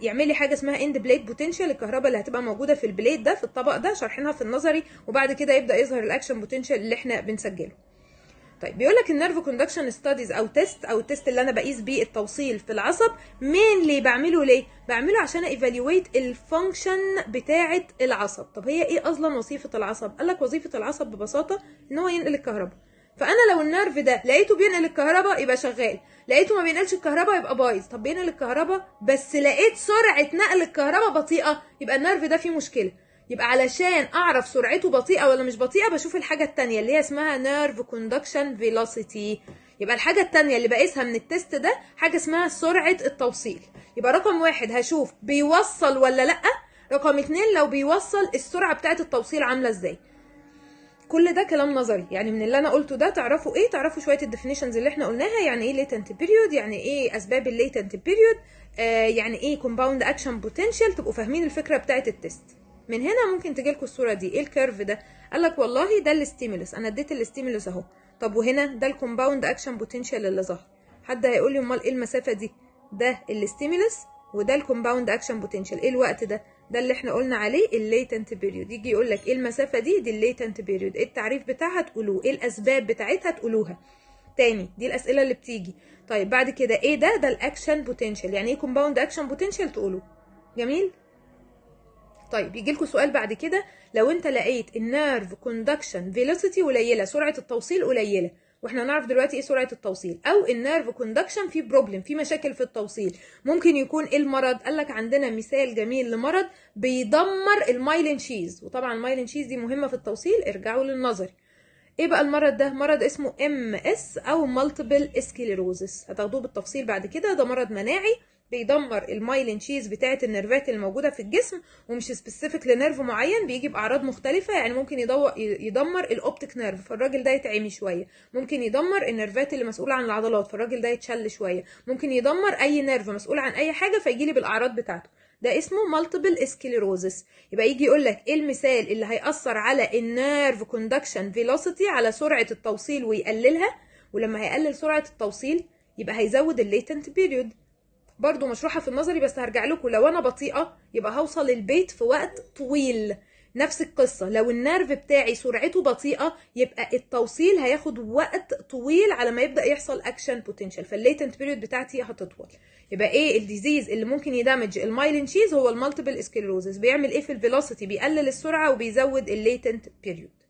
يعمل لي حاجه اسمها اند بليد بوتنشال الكهرباء اللي هتبقى موجوده في البليد ده في الطبق ده شارحينها في النظري وبعد كده يبدا يظهر الاكشن بوتنشال اللي احنا بنسجله طيب بيقول لك النيرف كوندكشن ستاديز او تيست او التيست اللي انا بقيس بيه التوصيل في العصب مين ليه بعمله ليه بعمله عشان ايفالويت الفانكشن بتاعه العصب طب هي ايه اصلا وظيفه العصب قال لك وظيفه العصب ببساطه ان هو ينقل الكهرباء فانا لو النيرف ده لقيته بينقل الكهرباء يبقى شغال لقيته ما بينقلش الكهرباء يبقى بايظ طب بينقل الكهرباء بس لقيت سرعه نقل الكهرباء بطيئه يبقى النيرف ده فيه مشكله يبقى علشان اعرف سرعته بطيئه ولا مش بطيئه بشوف الحاجه الثانيه اللي هي اسمها نيرف كوندكشن فيلوسيتي يبقى الحاجه الثانيه اللي بقيسها من التست ده حاجه اسمها سرعه التوصيل يبقى رقم واحد هشوف بيوصل ولا لا رقم اتنين لو بيوصل السرعه بتاعه التوصيل عامله ازاي كل ده كلام نظري يعني من اللي انا قلته ده تعرفوا ايه تعرفوا شويه الديفينيشنز اللي احنا قلناها يعني ايه ليتنت بيريود يعني ايه اسباب الليتنت بيريود آه يعني ايه كومباوند اكشن بوتنشال تبقوا فاهمين الفكره بتاعه التست من هنا ممكن تجي لكم الصوره دي ايه الكيرف ده قال لك والله ده الاستيمولس انا اديت الاستيمولس اهو طب وهنا ده الكومباوند اكشن بوتنشال اللي ظهر حد هيقول لي امال ايه المسافه دي ده الاستيمولس وده الكومباوند اكشن بوتنشال ايه الوقت ده ده اللي احنا قلنا عليه الليتنت بيريود يجي يقول لك ايه المسافه دي دي الليتنت بيريود ايه التعريف بتاعها تقولوه ايه الاسباب بتاعتها تقولوها تاني دي الاسئله اللي بتيجي طيب بعد كده ايه ده ده الاكشن بوتنشال يعني ايه كومباوند اكشن بوتنشال تقولوه جميل طيب يجي لكم سؤال بعد كده لو انت لقيت النيرف كوندكشن فيلوسيتي قليله سرعه التوصيل قليله واحنا هنعرف دلوقتي ايه سرعه التوصيل او النيرف كوندكشن في بروبلم في مشاكل في التوصيل ممكن يكون ايه المرض قال لك عندنا مثال جميل لمرض بيدمر المايلين شيز وطبعا المايلين شيز دي مهمه في التوصيل ارجعوا للنظري ايه بقى المرض ده مرض اسمه ام اس او مالتيبل اسكليروزس هتاخدوه بالتفصيل بعد كده ده مرض مناعي بيدمر المايلين شيز بتاعه النيرفات اللي موجوده في الجسم ومش سبيسيفيك لنيرف معين بيجي باعراض مختلفه يعني ممكن يدمر الاوبتيك نيرف فالراجل ده يتعمي شويه ممكن يدمر النيرفات اللي مسؤوله عن العضلات فالراجل ده يتشل شويه ممكن يدمر اي نيرف مسؤول عن اي حاجه فيجي لي بالاعراض بتاعته ده اسمه مالتيبل اسكليروزس يبقى يجي يقول لك ايه المثال اللي هيأثر على النيرف كوندكشن فيلوسيتي على سرعه التوصيل ويقللها ولما هيقلل سرعه التوصيل يبقى هيزود الليتنت بيريود برضو مشروحه في النظري بس هرجع لكم لو انا بطيئه يبقى هوصل البيت في وقت طويل نفس القصة لو النرف بتاعي سرعته بطيئة يبقى التوصيل هياخد وقت طويل على ما يبدأ يحصل أكشن بوتنشال فالليتنت بيريود بتاعتي هتطول يبقى إيه الديزيز اللي ممكن يدمج المايلين تشيز هو المالتيبل اسكلروزز بيعمل إيه في الفيلوسيتي بيقلل السرعة وبيزود الليتنت بيريود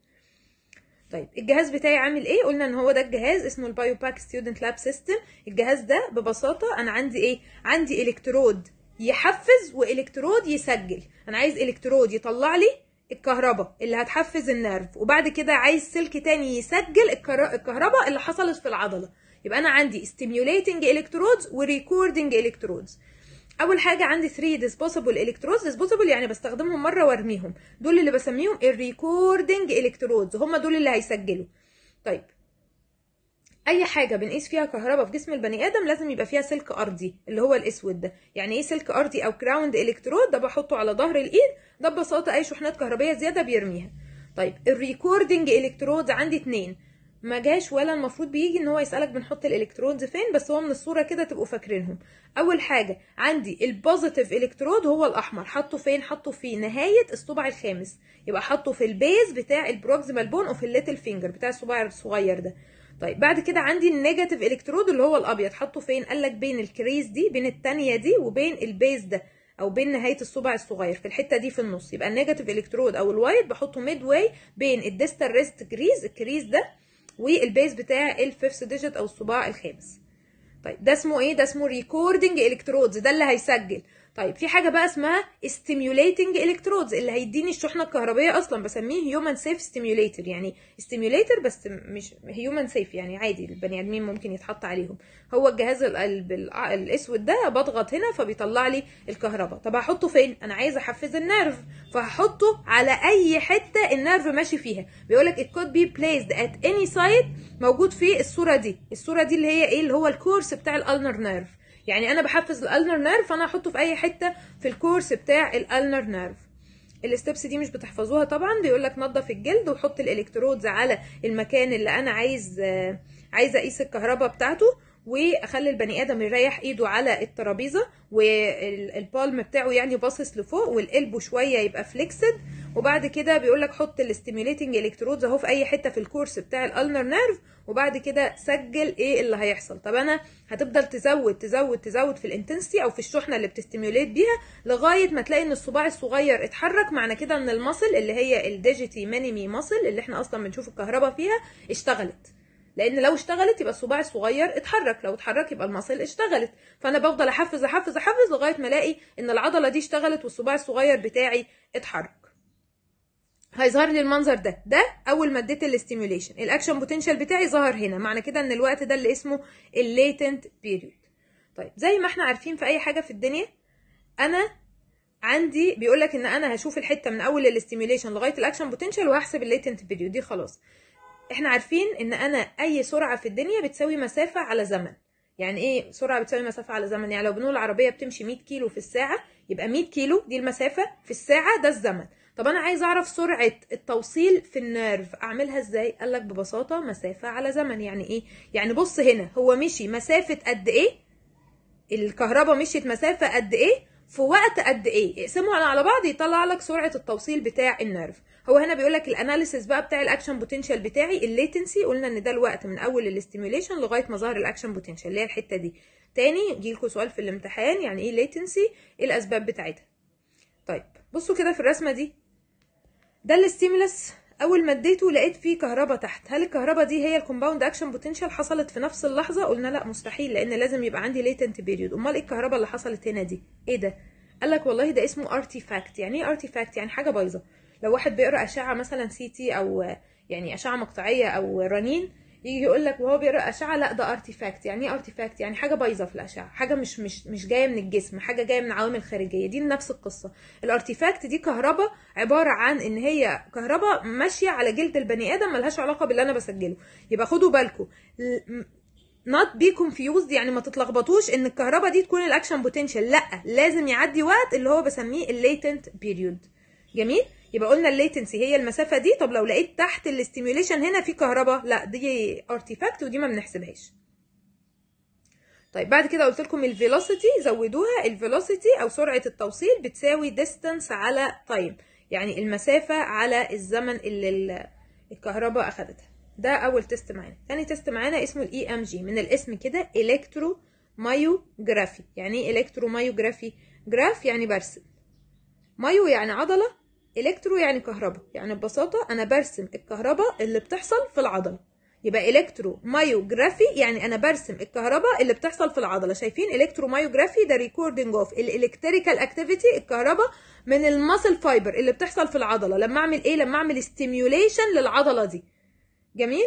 طيب الجهاز بتاعي عامل ايه قلنا ان هو ده الجهاز اسمه البايو باك ستودنت لاب سيستم الجهاز ده ببساطه انا عندي ايه عندي الكترود يحفز والكترود يسجل انا عايز الكترود يطلع لي الكهرباء اللي هتحفز النيرف وبعد كده عايز سلك تاني يسجل الكهرباء اللي حصلت في العضله يبقى انا عندي ستيميوليتنج الكترودز وريكوردنج الكترودز اول حاجه عندي 3 ديسبوسبل الكترودز ديسبوسبل يعني بستخدمهم مره وارميهم دول اللي بسميهم الريكوردنج الكترودز هم دول اللي هيسجلوا طيب اي حاجه بنقيس فيها كهرباء في جسم البني ادم لازم يبقى فيها سلك ارضي اللي هو الاسود ده يعني ايه سلك ارضي او كراوند الكترود ده بحطه على ظهر الايد ده ببساطه اي شحنات كهربائيه زياده بيرميها طيب الريكوردنج الكترودز عندي اتنين ما جاش ولا المفروض بيجي ان هو يسالك بنحط الالكترودز فين بس هو من الصوره كده تبقوا فاكرينهم اول حاجه عندي البوزيتيف الكترود هو الاحمر حطه فين حطه في نهايه الصبع الخامس يبقى حطه في البيز بتاع البروكسيمال بون او في الليتل فينجر بتاع الصباع الصغير ده طيب بعد كده عندي النيجاتيف الكترود اللي هو الابيض حطه فين قال لك بين الكريز دي بين الثانيه دي وبين البيز ده او بين نهايه الصبع الصغير في الحته دي في النص يبقى النيجاتيف الكترود او الوايت بحطه ميد واي بين الديستال ريست كريز الكريز ده والبيز بتاع الفيفث ديجيت او الصباع الخامس طيب ده اسمه ايه ده اسمه ريكوردنج الكترودز ده اللي هيسجل طيب في حاجه بقى اسمها stimulating الكترودز اللي هيديني الشحنه الكهربيه اصلا بسميه هيومن سيف ستيميوليتر يعني stimulator بس مش هيومن سيف يعني عادي البني ادمين ممكن يتحط عليهم هو الجهاز آه، الاسود ده بضغط هنا فبيطلع لي الكهرباء طب هحطه فين انا عايزه احفز النيرف فهحطه على اي حته النيرف ماشي فيها بيقول لك ات بي be ات اني سايت موجود في الصوره دي الصوره دي اللي هي ايه اللي هو الكورس بتاع الالنر نيرف يعني انا بحفز الالنر نيرف فانا هحطه في اي حته في الكورس بتاع الالنر نيرف الستبس دي مش بتحفظوها طبعا بيقول لك نظف الجلد وحط الالكترودز على المكان اللي انا عايز عايزه اقيس الكهرباء بتاعته واخلي البني ادم يريح ايده على الترابيزه والبالم بتاعه يعني باصص لفوق والقلبه شويه يبقى فليكسد وبعد كده بيقول لك حط الاستيميليتنج الكترودز اهو في اي حته في الكورس بتاع الالنر نيرف وبعد كده سجل ايه اللي هيحصل طب انا هتفضل تزود تزود تزود في الانتنسيتي او في الشحنه اللي بتستيميوليت بيها لغايه ما تلاقي ان الصباع الصغير اتحرك معنى كده ان المصل اللي هي الديجيتي مانيمي مصل اللي احنا اصلا بنشوف الكهرباء فيها اشتغلت لان لو اشتغلت يبقى الصباع الصغير اتحرك لو اتحرك يبقى المصل اشتغلت فانا بفضل احفز احفز احفز لغايه ما الاقي ان العضله دي اشتغلت والصباع الصغير بتاعي اتحرك هيظهر لي المنظر ده ده اول ما اديت الاستيميوليشن الاكشن بوتنشال بتاعي ظهر هنا معنى كده ان الوقت ده اللي اسمه الليتنت بيريود طيب زي ما احنا عارفين في اي حاجه في الدنيا انا عندي بيقول لك ان انا هشوف الحته من اول الاستيميوليشن لغايه الاكشن بوتنشال وهحسب الليتنت بيريود دي خلاص احنا عارفين ان انا اي سرعه في الدنيا بتساوي مسافه على زمن يعني ايه سرعه بتساوي مسافه على زمن يعني لو بنقول العربيه بتمشي 100 كيلو في الساعه يبقى 100 كيلو دي المسافه في الساعه ده الزمن طب انا عايز اعرف سرعه التوصيل في النيرف اعملها ازاي قال لك ببساطه مسافه على زمن يعني ايه يعني بص هنا هو مشي مسافه قد ايه الكهرباء مشيت مسافه قد ايه في وقت قد ايه اقسمه على بعض يطلع لك سرعه التوصيل بتاع النيرف هو هنا بيقول لك الاناليسيس بقى بتاع الاكشن بوتنشال بتاعي الليتنسي قلنا ان ده الوقت من اول الاستيميوليشن لغايه ما ظهر الاكشن بوتنشال اللي هي الحته دي تاني يجي لكم سؤال في الامتحان يعني ايه ليتنسي ايه الاسباب بتاعتها طيب بصوا كده في الرسمه دي ده الاستيمولس اول ما اديته لقيت فيه كهربا تحت هل الكهربا دي هي الكومباوند اكشن بوتنشال حصلت في نفس اللحظه قلنا لا مستحيل لان لازم يبقى عندي ليتنت بيريود امال ايه الكهربا اللي حصلت هنا دي ايه ده قال لك والله ده اسمه ارتيفاكت يعني ايه ارتيفاكت يعني حاجه بايظه لو واحد بيقرا اشعه مثلا سي تي او يعني اشعه مقطعيه او رنين يجي يقول لك وهو بيقرا اشعه لا ده ارتيفاكت يعني ايه ارتيفاكت يعني حاجه بايظه في الاشعه حاجه مش مش مش جايه من الجسم حاجه جايه من عوامل خارجيه دي نفس القصه الارتيفاكت دي كهرباء عباره عن ان هي كهرباء ماشيه على جلد البني ادم ملهاش علاقه باللي انا بسجله يبقى خدوا بالكم not be confused يعني ما تتلخبطوش ان الكهرباء دي تكون الاكشن بوتنشال لا لازم يعدي وقت اللي هو بسميه الليتنت بيريود جميل يبقى قلنا الليتنسي هي المسافه دي طب لو لقيت تحت الاستيميوليشن هنا في كهرباء لا دي ارتيفاكت ودي ما بنحسبهاش طيب بعد كده قلت لكم الفيلوسيتي زودوها الفيلوسيتي او سرعه التوصيل بتساوي ديستانس على تايم يعني المسافه على الزمن اللي الكهرباء اخدتها ده اول تيست معانا تاني تيست معانا اسمه الاي ام e جي من الاسم كده الكترو مايوجرافي يعني ايه الكترو مايوجرافي جراف يعني برسم مايو يعني عضله الكترو يعني كهرباء يعني ببساطه انا برسم الكهرباء اللي بتحصل في العضله يبقى الكترو مايوجرافي يعني انا برسم الكهرباء اللي بتحصل في العضله شايفين الكترو مايوجرافي ده ريكوردنج اوف الالكتريكال اكتيفيتي الكهرباء من المسل فايبر اللي بتحصل في العضله لما اعمل ايه لما اعمل ستيميوليشن للعضله دي جميل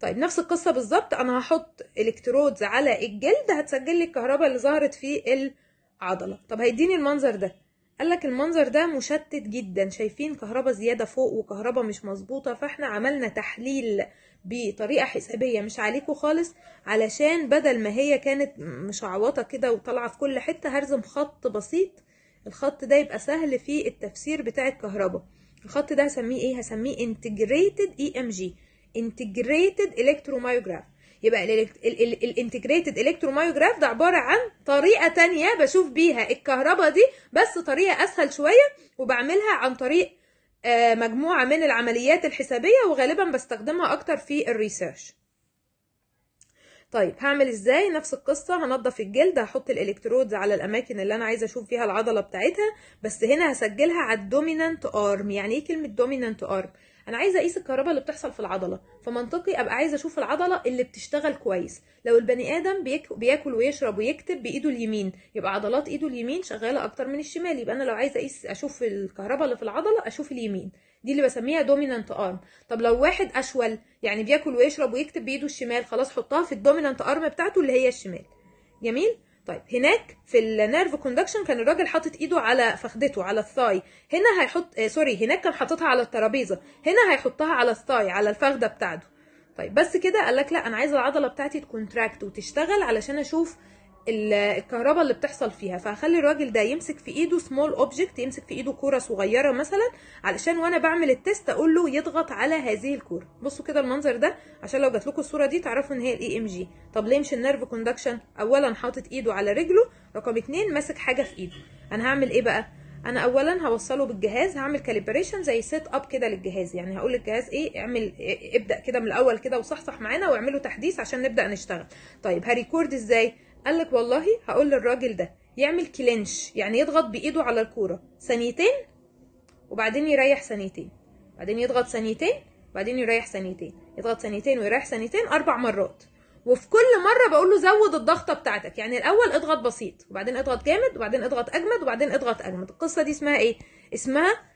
طيب نفس القصه بالظبط انا هحط الكترودز على الجلد هتسجل لي الكهرباء اللي ظهرت في العضله طب هيديني المنظر ده قال لك المنظر ده مشتت جدا شايفين كهرباء زيادة فوق وكهرباء مش مظبوطة فاحنا عملنا تحليل بطريقة حسابية مش عليكم خالص علشان بدل ما هي كانت مشعوطة كده وطالعة في كل حتة هرزم خط بسيط الخط ده يبقى سهل في التفسير بتاع الكهرباء الخط ده هسميه ايه هسميه integrated EMG integrated electromyograph يبقى الانتجريتد الكترومايوجراف ده عباره عن طريقه تانية بشوف بيها الكهرباء دي بس طريقه اسهل شويه وبعملها عن طريق آه، مجموعه من العمليات الحسابيه وغالبا بستخدمها اكتر في الريسيرش طيب هعمل ازاي نفس القصه هنضف الجلد هحط الالكترودز على الاماكن اللي انا عايزه اشوف فيها العضله بتاعتها بس هنا هسجلها على الدومينانت ارم يعني ايه كلمه دومينانت ارم انا عايزه اقيس الكهرباء اللي بتحصل في العضله فمنطقي ابقى عايزه اشوف العضله اللي بتشتغل كويس لو البني ادم بياكل ويشرب ويكتب بايده اليمين يبقى عضلات ايده اليمين شغاله اكتر من الشمال يبقى انا لو عايزه اقيس اشوف الكهرباء اللي في العضله اشوف اليمين دي اللي بسميها دومينانت ارم طب لو واحد اشول يعني بياكل ويشرب ويكتب بايده الشمال خلاص حطها في الدومينانت ارم بتاعته اللي هي الشمال جميل طيب هناك في النيرف كوندكشن كان الراجل حاطط ايده على فخدته على الثاي هنا هيحط آه سوري هناك كان حاططها على الترابيزه هنا هيحطها على الثاي على الفخده بتاعته طيب بس كده قال لك لا انا عايز العضله بتاعتي تكونتراكت وتشتغل علشان اشوف الكهرباء اللي بتحصل فيها فهخلي الراجل ده يمسك في ايده سمول اوبجكت يمسك في ايده كوره صغيره مثلا علشان وانا بعمل التيست اقول له يضغط على هذه الكوره بصوا كده المنظر ده عشان لو جات لكم الصوره دي تعرفوا ان هي الاي ام e جي طب ليه مش النيرف كوندكشن اولا حاطط ايده على رجله رقم اتنين ماسك حاجه في ايده انا هعمل ايه بقى انا اولا هوصله بالجهاز هعمل كاليبريشن زي سيت اب كده للجهاز يعني هقول للجهاز ايه اعمل ابدا كده من الاول كده وصحصح معانا واعمله تحديث عشان نبدا نشتغل طيب هريكورد ازاي قال لك والله هقول للراجل ده يعمل كلينش يعني يضغط بايده على الكوره ثانيتين وبعدين يريح ثانيتين بعدين يضغط ثانيتين وبعدين يريح ثانيتين يضغط ثانيتين ويريح ثانيتين اربع مرات وفي كل مره بقول له زود الضغطه بتاعتك يعني الاول اضغط بسيط وبعدين اضغط جامد وبعدين اضغط اجمد وبعدين اضغط اجمد القصه دي اسمها ايه اسمها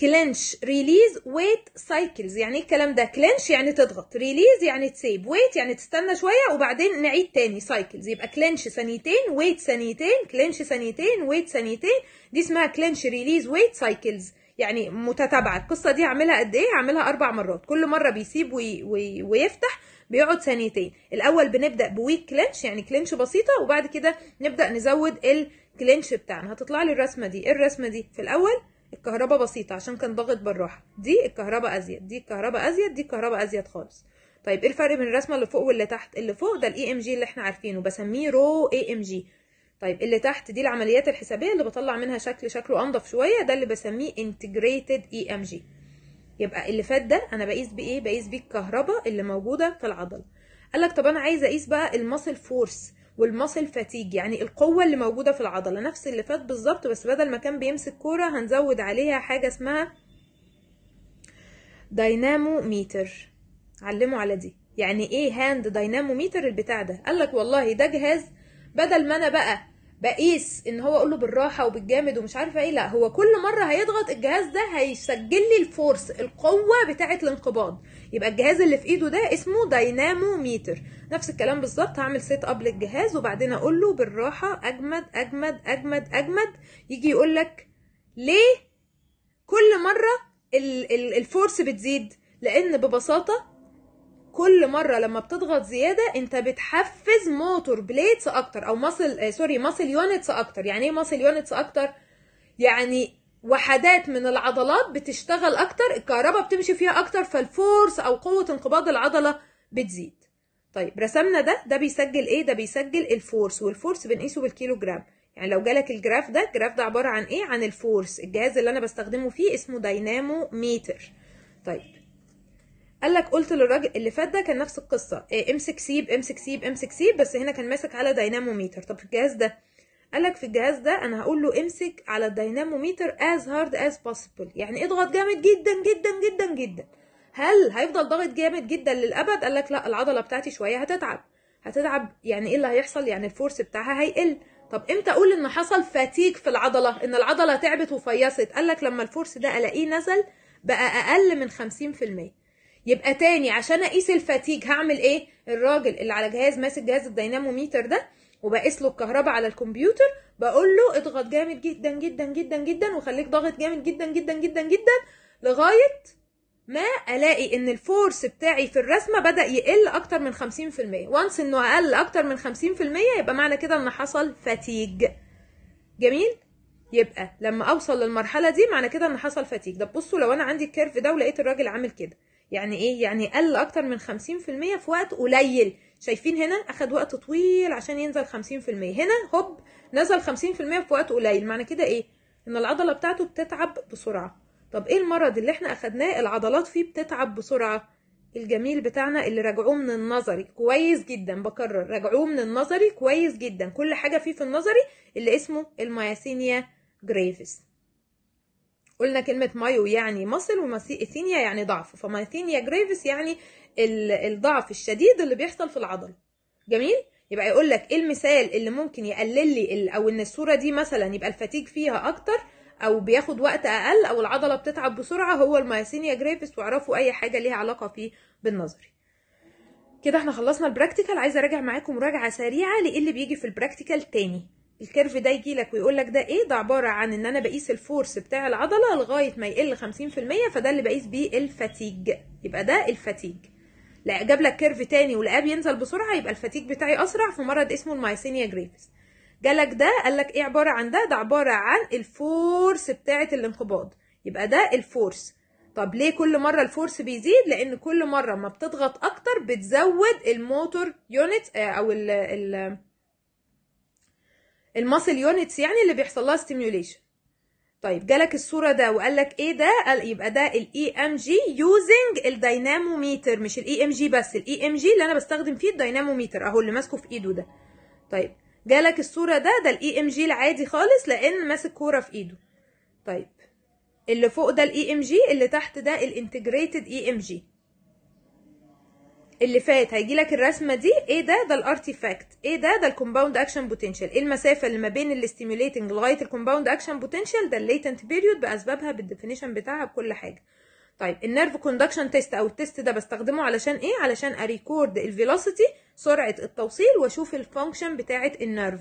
كلينش ريليز ويت سايكلز يعني ايه الكلام ده كلينش يعني تضغط ريليز يعني تسيب ويت يعني تستنى شويه وبعدين نعيد تاني سايكلز يبقى كلينش ثانيتين ويت ثانيتين كلينش ثانيتين ويت ثانيتين دي اسمها كلينش ريليز ويت سايكلز يعني متتابعه القصه دي هعملها قد ايه هعملها اربع مرات كل مره بيسيب وي وي ويفتح بيقعد ثانيتين الاول بنبدا بويك كلينش يعني كلينش بسيطه وبعد كده نبدا نزود الكلينش بتاعنا هتطلع لي الرسمه دي إيه الرسمه دي في الاول الكهرباء بسيطة عشان كان ضاغط بالراحة دي الكهرباء أزيد دي الكهرباء أزيد دي الكهرباء أزيد خالص طيب ايه الفرق بين الرسمة اللي فوق واللي تحت اللي فوق ده الاي ام e جي اللي احنا عارفينه بسميه رو اي ام جي طيب اللي تحت دي العمليات الحسابية اللي بطلع منها شكل شكله أنضف شوية ده اللي بسميه انتجريتد اي ام جي يبقى اللي فات ده أنا بقيس بإيه بقيس بيه الكهرباء اللي موجودة في العضلة قالك طب أنا عايزة أقيس بقى المسل فورس والمصل فاتيج يعني القوه اللي موجوده في العضله نفس اللي فات بالظبط بس بدل ما كان بيمسك كوره هنزود عليها حاجه اسمها دينامو ميتر علموا على دي يعني ايه هاند ميتر البتاع ده قالك والله ده جهاز بدل ما انا بقى بقيس ان هو اقول له بالراحه وبالجامد ومش عارفه ايه لا هو كل مره هيضغط الجهاز ده هيسجل لي الفورس القوه بتاعه الانقباض يبقى الجهاز اللي في ايده ده اسمه ديناموميتر نفس الكلام بالظبط هعمل سيت اب للجهاز وبعدين اقول له بالراحه اجمد اجمد اجمد اجمد يجي يقول لك ليه كل مره الفورس بتزيد لان ببساطه كل مرة لما بتضغط زيادة انت بتحفز موتور بليدز اكتر او ماسل سوري ماسل يونتس اكتر يعني ايه ماسل يونتس اكتر يعني وحدات من العضلات بتشتغل اكتر الكهرباء بتمشي فيها اكتر فالفورس او قوه انقباض العضله بتزيد طيب رسمنا ده ده بيسجل ايه ده بيسجل الفورس والفورس بنقيسه بالكيلو جرام يعني لو جالك الجراف ده الجراف ده عباره عن ايه عن الفورس الجهاز اللي انا بستخدمه فيه اسمه داينامو ميتر طيب قال لك قلت للراجل اللي فات ده كان نفس القصه إيه امسك سيب امسك سيب امسك سيب بس هنا كان ماسك على دايناموميتر طب الجهاز ده قالك في الجهاز ده انا هقول له امسك على الديناموميتر از هارد از possible يعني اضغط جامد جدا جدا جدا جدا هل هيفضل ضاغط جامد جدا للابد قالك لا العضله بتاعتي شويه هتتعب هتتعب يعني ايه اللي هيحصل يعني الفورس بتاعها هيقل طب امتى اقول ان حصل فاتيك في العضله ان العضله تعبت وفيصت قالك لما الفورس ده الاقيه نزل بقى اقل من 50% يبقى تاني عشان اقيس الفاتيج هعمل ايه الراجل اللي على جهاز ماسك جهاز الديناموميتر ده وبقيس له الكهرباء على الكمبيوتر بقول له اضغط جامد جدا جدا جدا جدا وخليك ضاغط جامد جدا جدا جدا جدا لغايه ما الاقي ان الفورس بتاعي في الرسمه بدا يقل اكتر من 50% وانس انه اقل اكتر من 50% يبقى معنى كده ان حصل فتيج جميل يبقى لما اوصل للمرحله دي معنى كده ان حصل فتيج طب بصوا لو انا عندي الكيرف ده ولقيت الراجل عامل كده يعني ايه يعني قل اكتر من 50% في وقت قليل شايفين هنا اخد وقت طويل عشان ينزل 50% هنا هوب نزل 50% في وقت قليل معنى كده ايه ان العضله بتاعته بتتعب بسرعه طب ايه المرض اللي احنا اخدناه العضلات فيه بتتعب بسرعه الجميل بتاعنا اللي راجعوه من النظري كويس جدا بكرر راجعوه من النظري كويس جدا كل حاجه فيه في النظري اللي اسمه المياسينيا جريفيس قلنا كلمة مايو يعني مصل وماثينيا يعني ضعف فماثينيا جريفيس يعني الضعف الشديد اللي بيحصل في العضله جميل يبقى يقول لك ايه المثال اللي ممكن يقلل لي او ان الصوره دي مثلا يبقى الفتيج فيها اكتر او بياخد وقت اقل او العضله بتتعب بسرعه هو المايسينيا جريفس واعرفوا اي حاجه ليها علاقه فيه بالنظري كده احنا خلصنا البراكتيكال عايزه اراجع معاكم مراجعه سريعه لايه اللي بيجي في البراكتيكال تاني الكيرف ده يجي لك ويقول لك ده ايه ده عباره عن ان انا بقيس الفورس بتاع العضله لغايه ما يقل 50% فده اللي بقيس بيه الفتيج يبقى ده الفتيج لا جاب لك كيرف تاني ولقاه بينزل بسرعه يبقى الفتيك بتاعي اسرع في مرض اسمه المايسينيا جريفز جالك ده قال لك ايه عباره عن ده ده عباره عن الفورس بتاعه الانقباض يبقى ده الفورس طب ليه كل مره الفورس بيزيد لان كل مره ما بتضغط اكتر بتزود الموتور يونت آه، او ال ال الماسل يونتس يعني اللي بيحصل لها ستيميوليشن طيب جالك الصوره ده وقال لك ايه ده قال يبقى ده الاي ام جي يوزنج الديناموميتر مش الاي ام e جي بس الاي ام e جي اللي انا بستخدم فيه الديناموميتر اهو اللي ماسكه في ايده ده طيب جالك الصوره ده ده الاي ام e جي العادي خالص لان ماسك كوره في ايده طيب اللي فوق ده الاي ام جي اللي تحت ده الانتجريتد اي ام جي اللي فات هيجي لك الرسمه دي ايه ده ده الارتيفاكت ايه ده ده الكومباوند اكشن بوتنشال ايه المسافه اللي ما بين الاستيميوليتنج لغايه الكومباوند اكشن بوتنشال ده الليتنت بيريود باسبابها بالديفينيشن بتاعها بكل حاجه طيب النيرف كوندكشن تيست او التيست ده بستخدمه علشان ايه علشان اريكورد الفيلوسيتي سرعه التوصيل واشوف الفانكشن بتاعه النيرف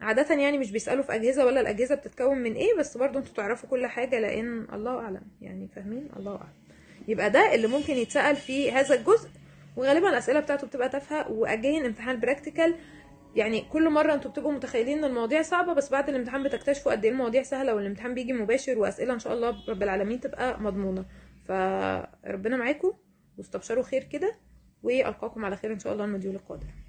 عاده يعني مش بيسالوا في اجهزه ولا الاجهزه بتتكون من ايه بس برضو انتوا تعرفوا كل حاجه لان الله اعلم يعني فاهمين الله اعلم يبقى ده اللي ممكن يتسال في هذا الجزء وغالبا الاسئله بتاعته بتبقى تافهه واجين امتحان براكتيكال يعني كل مره انتوا بتبقوا متخيلين ان المواضيع صعبه بس بعد الامتحان بتكتشفوا قد ايه المواضيع سهله والامتحان بيجي مباشر واسئله ان شاء الله رب العالمين تبقى مضمونه فربنا معاكم واستبشروا خير كده والقاكم على خير ان شاء الله المديول القادم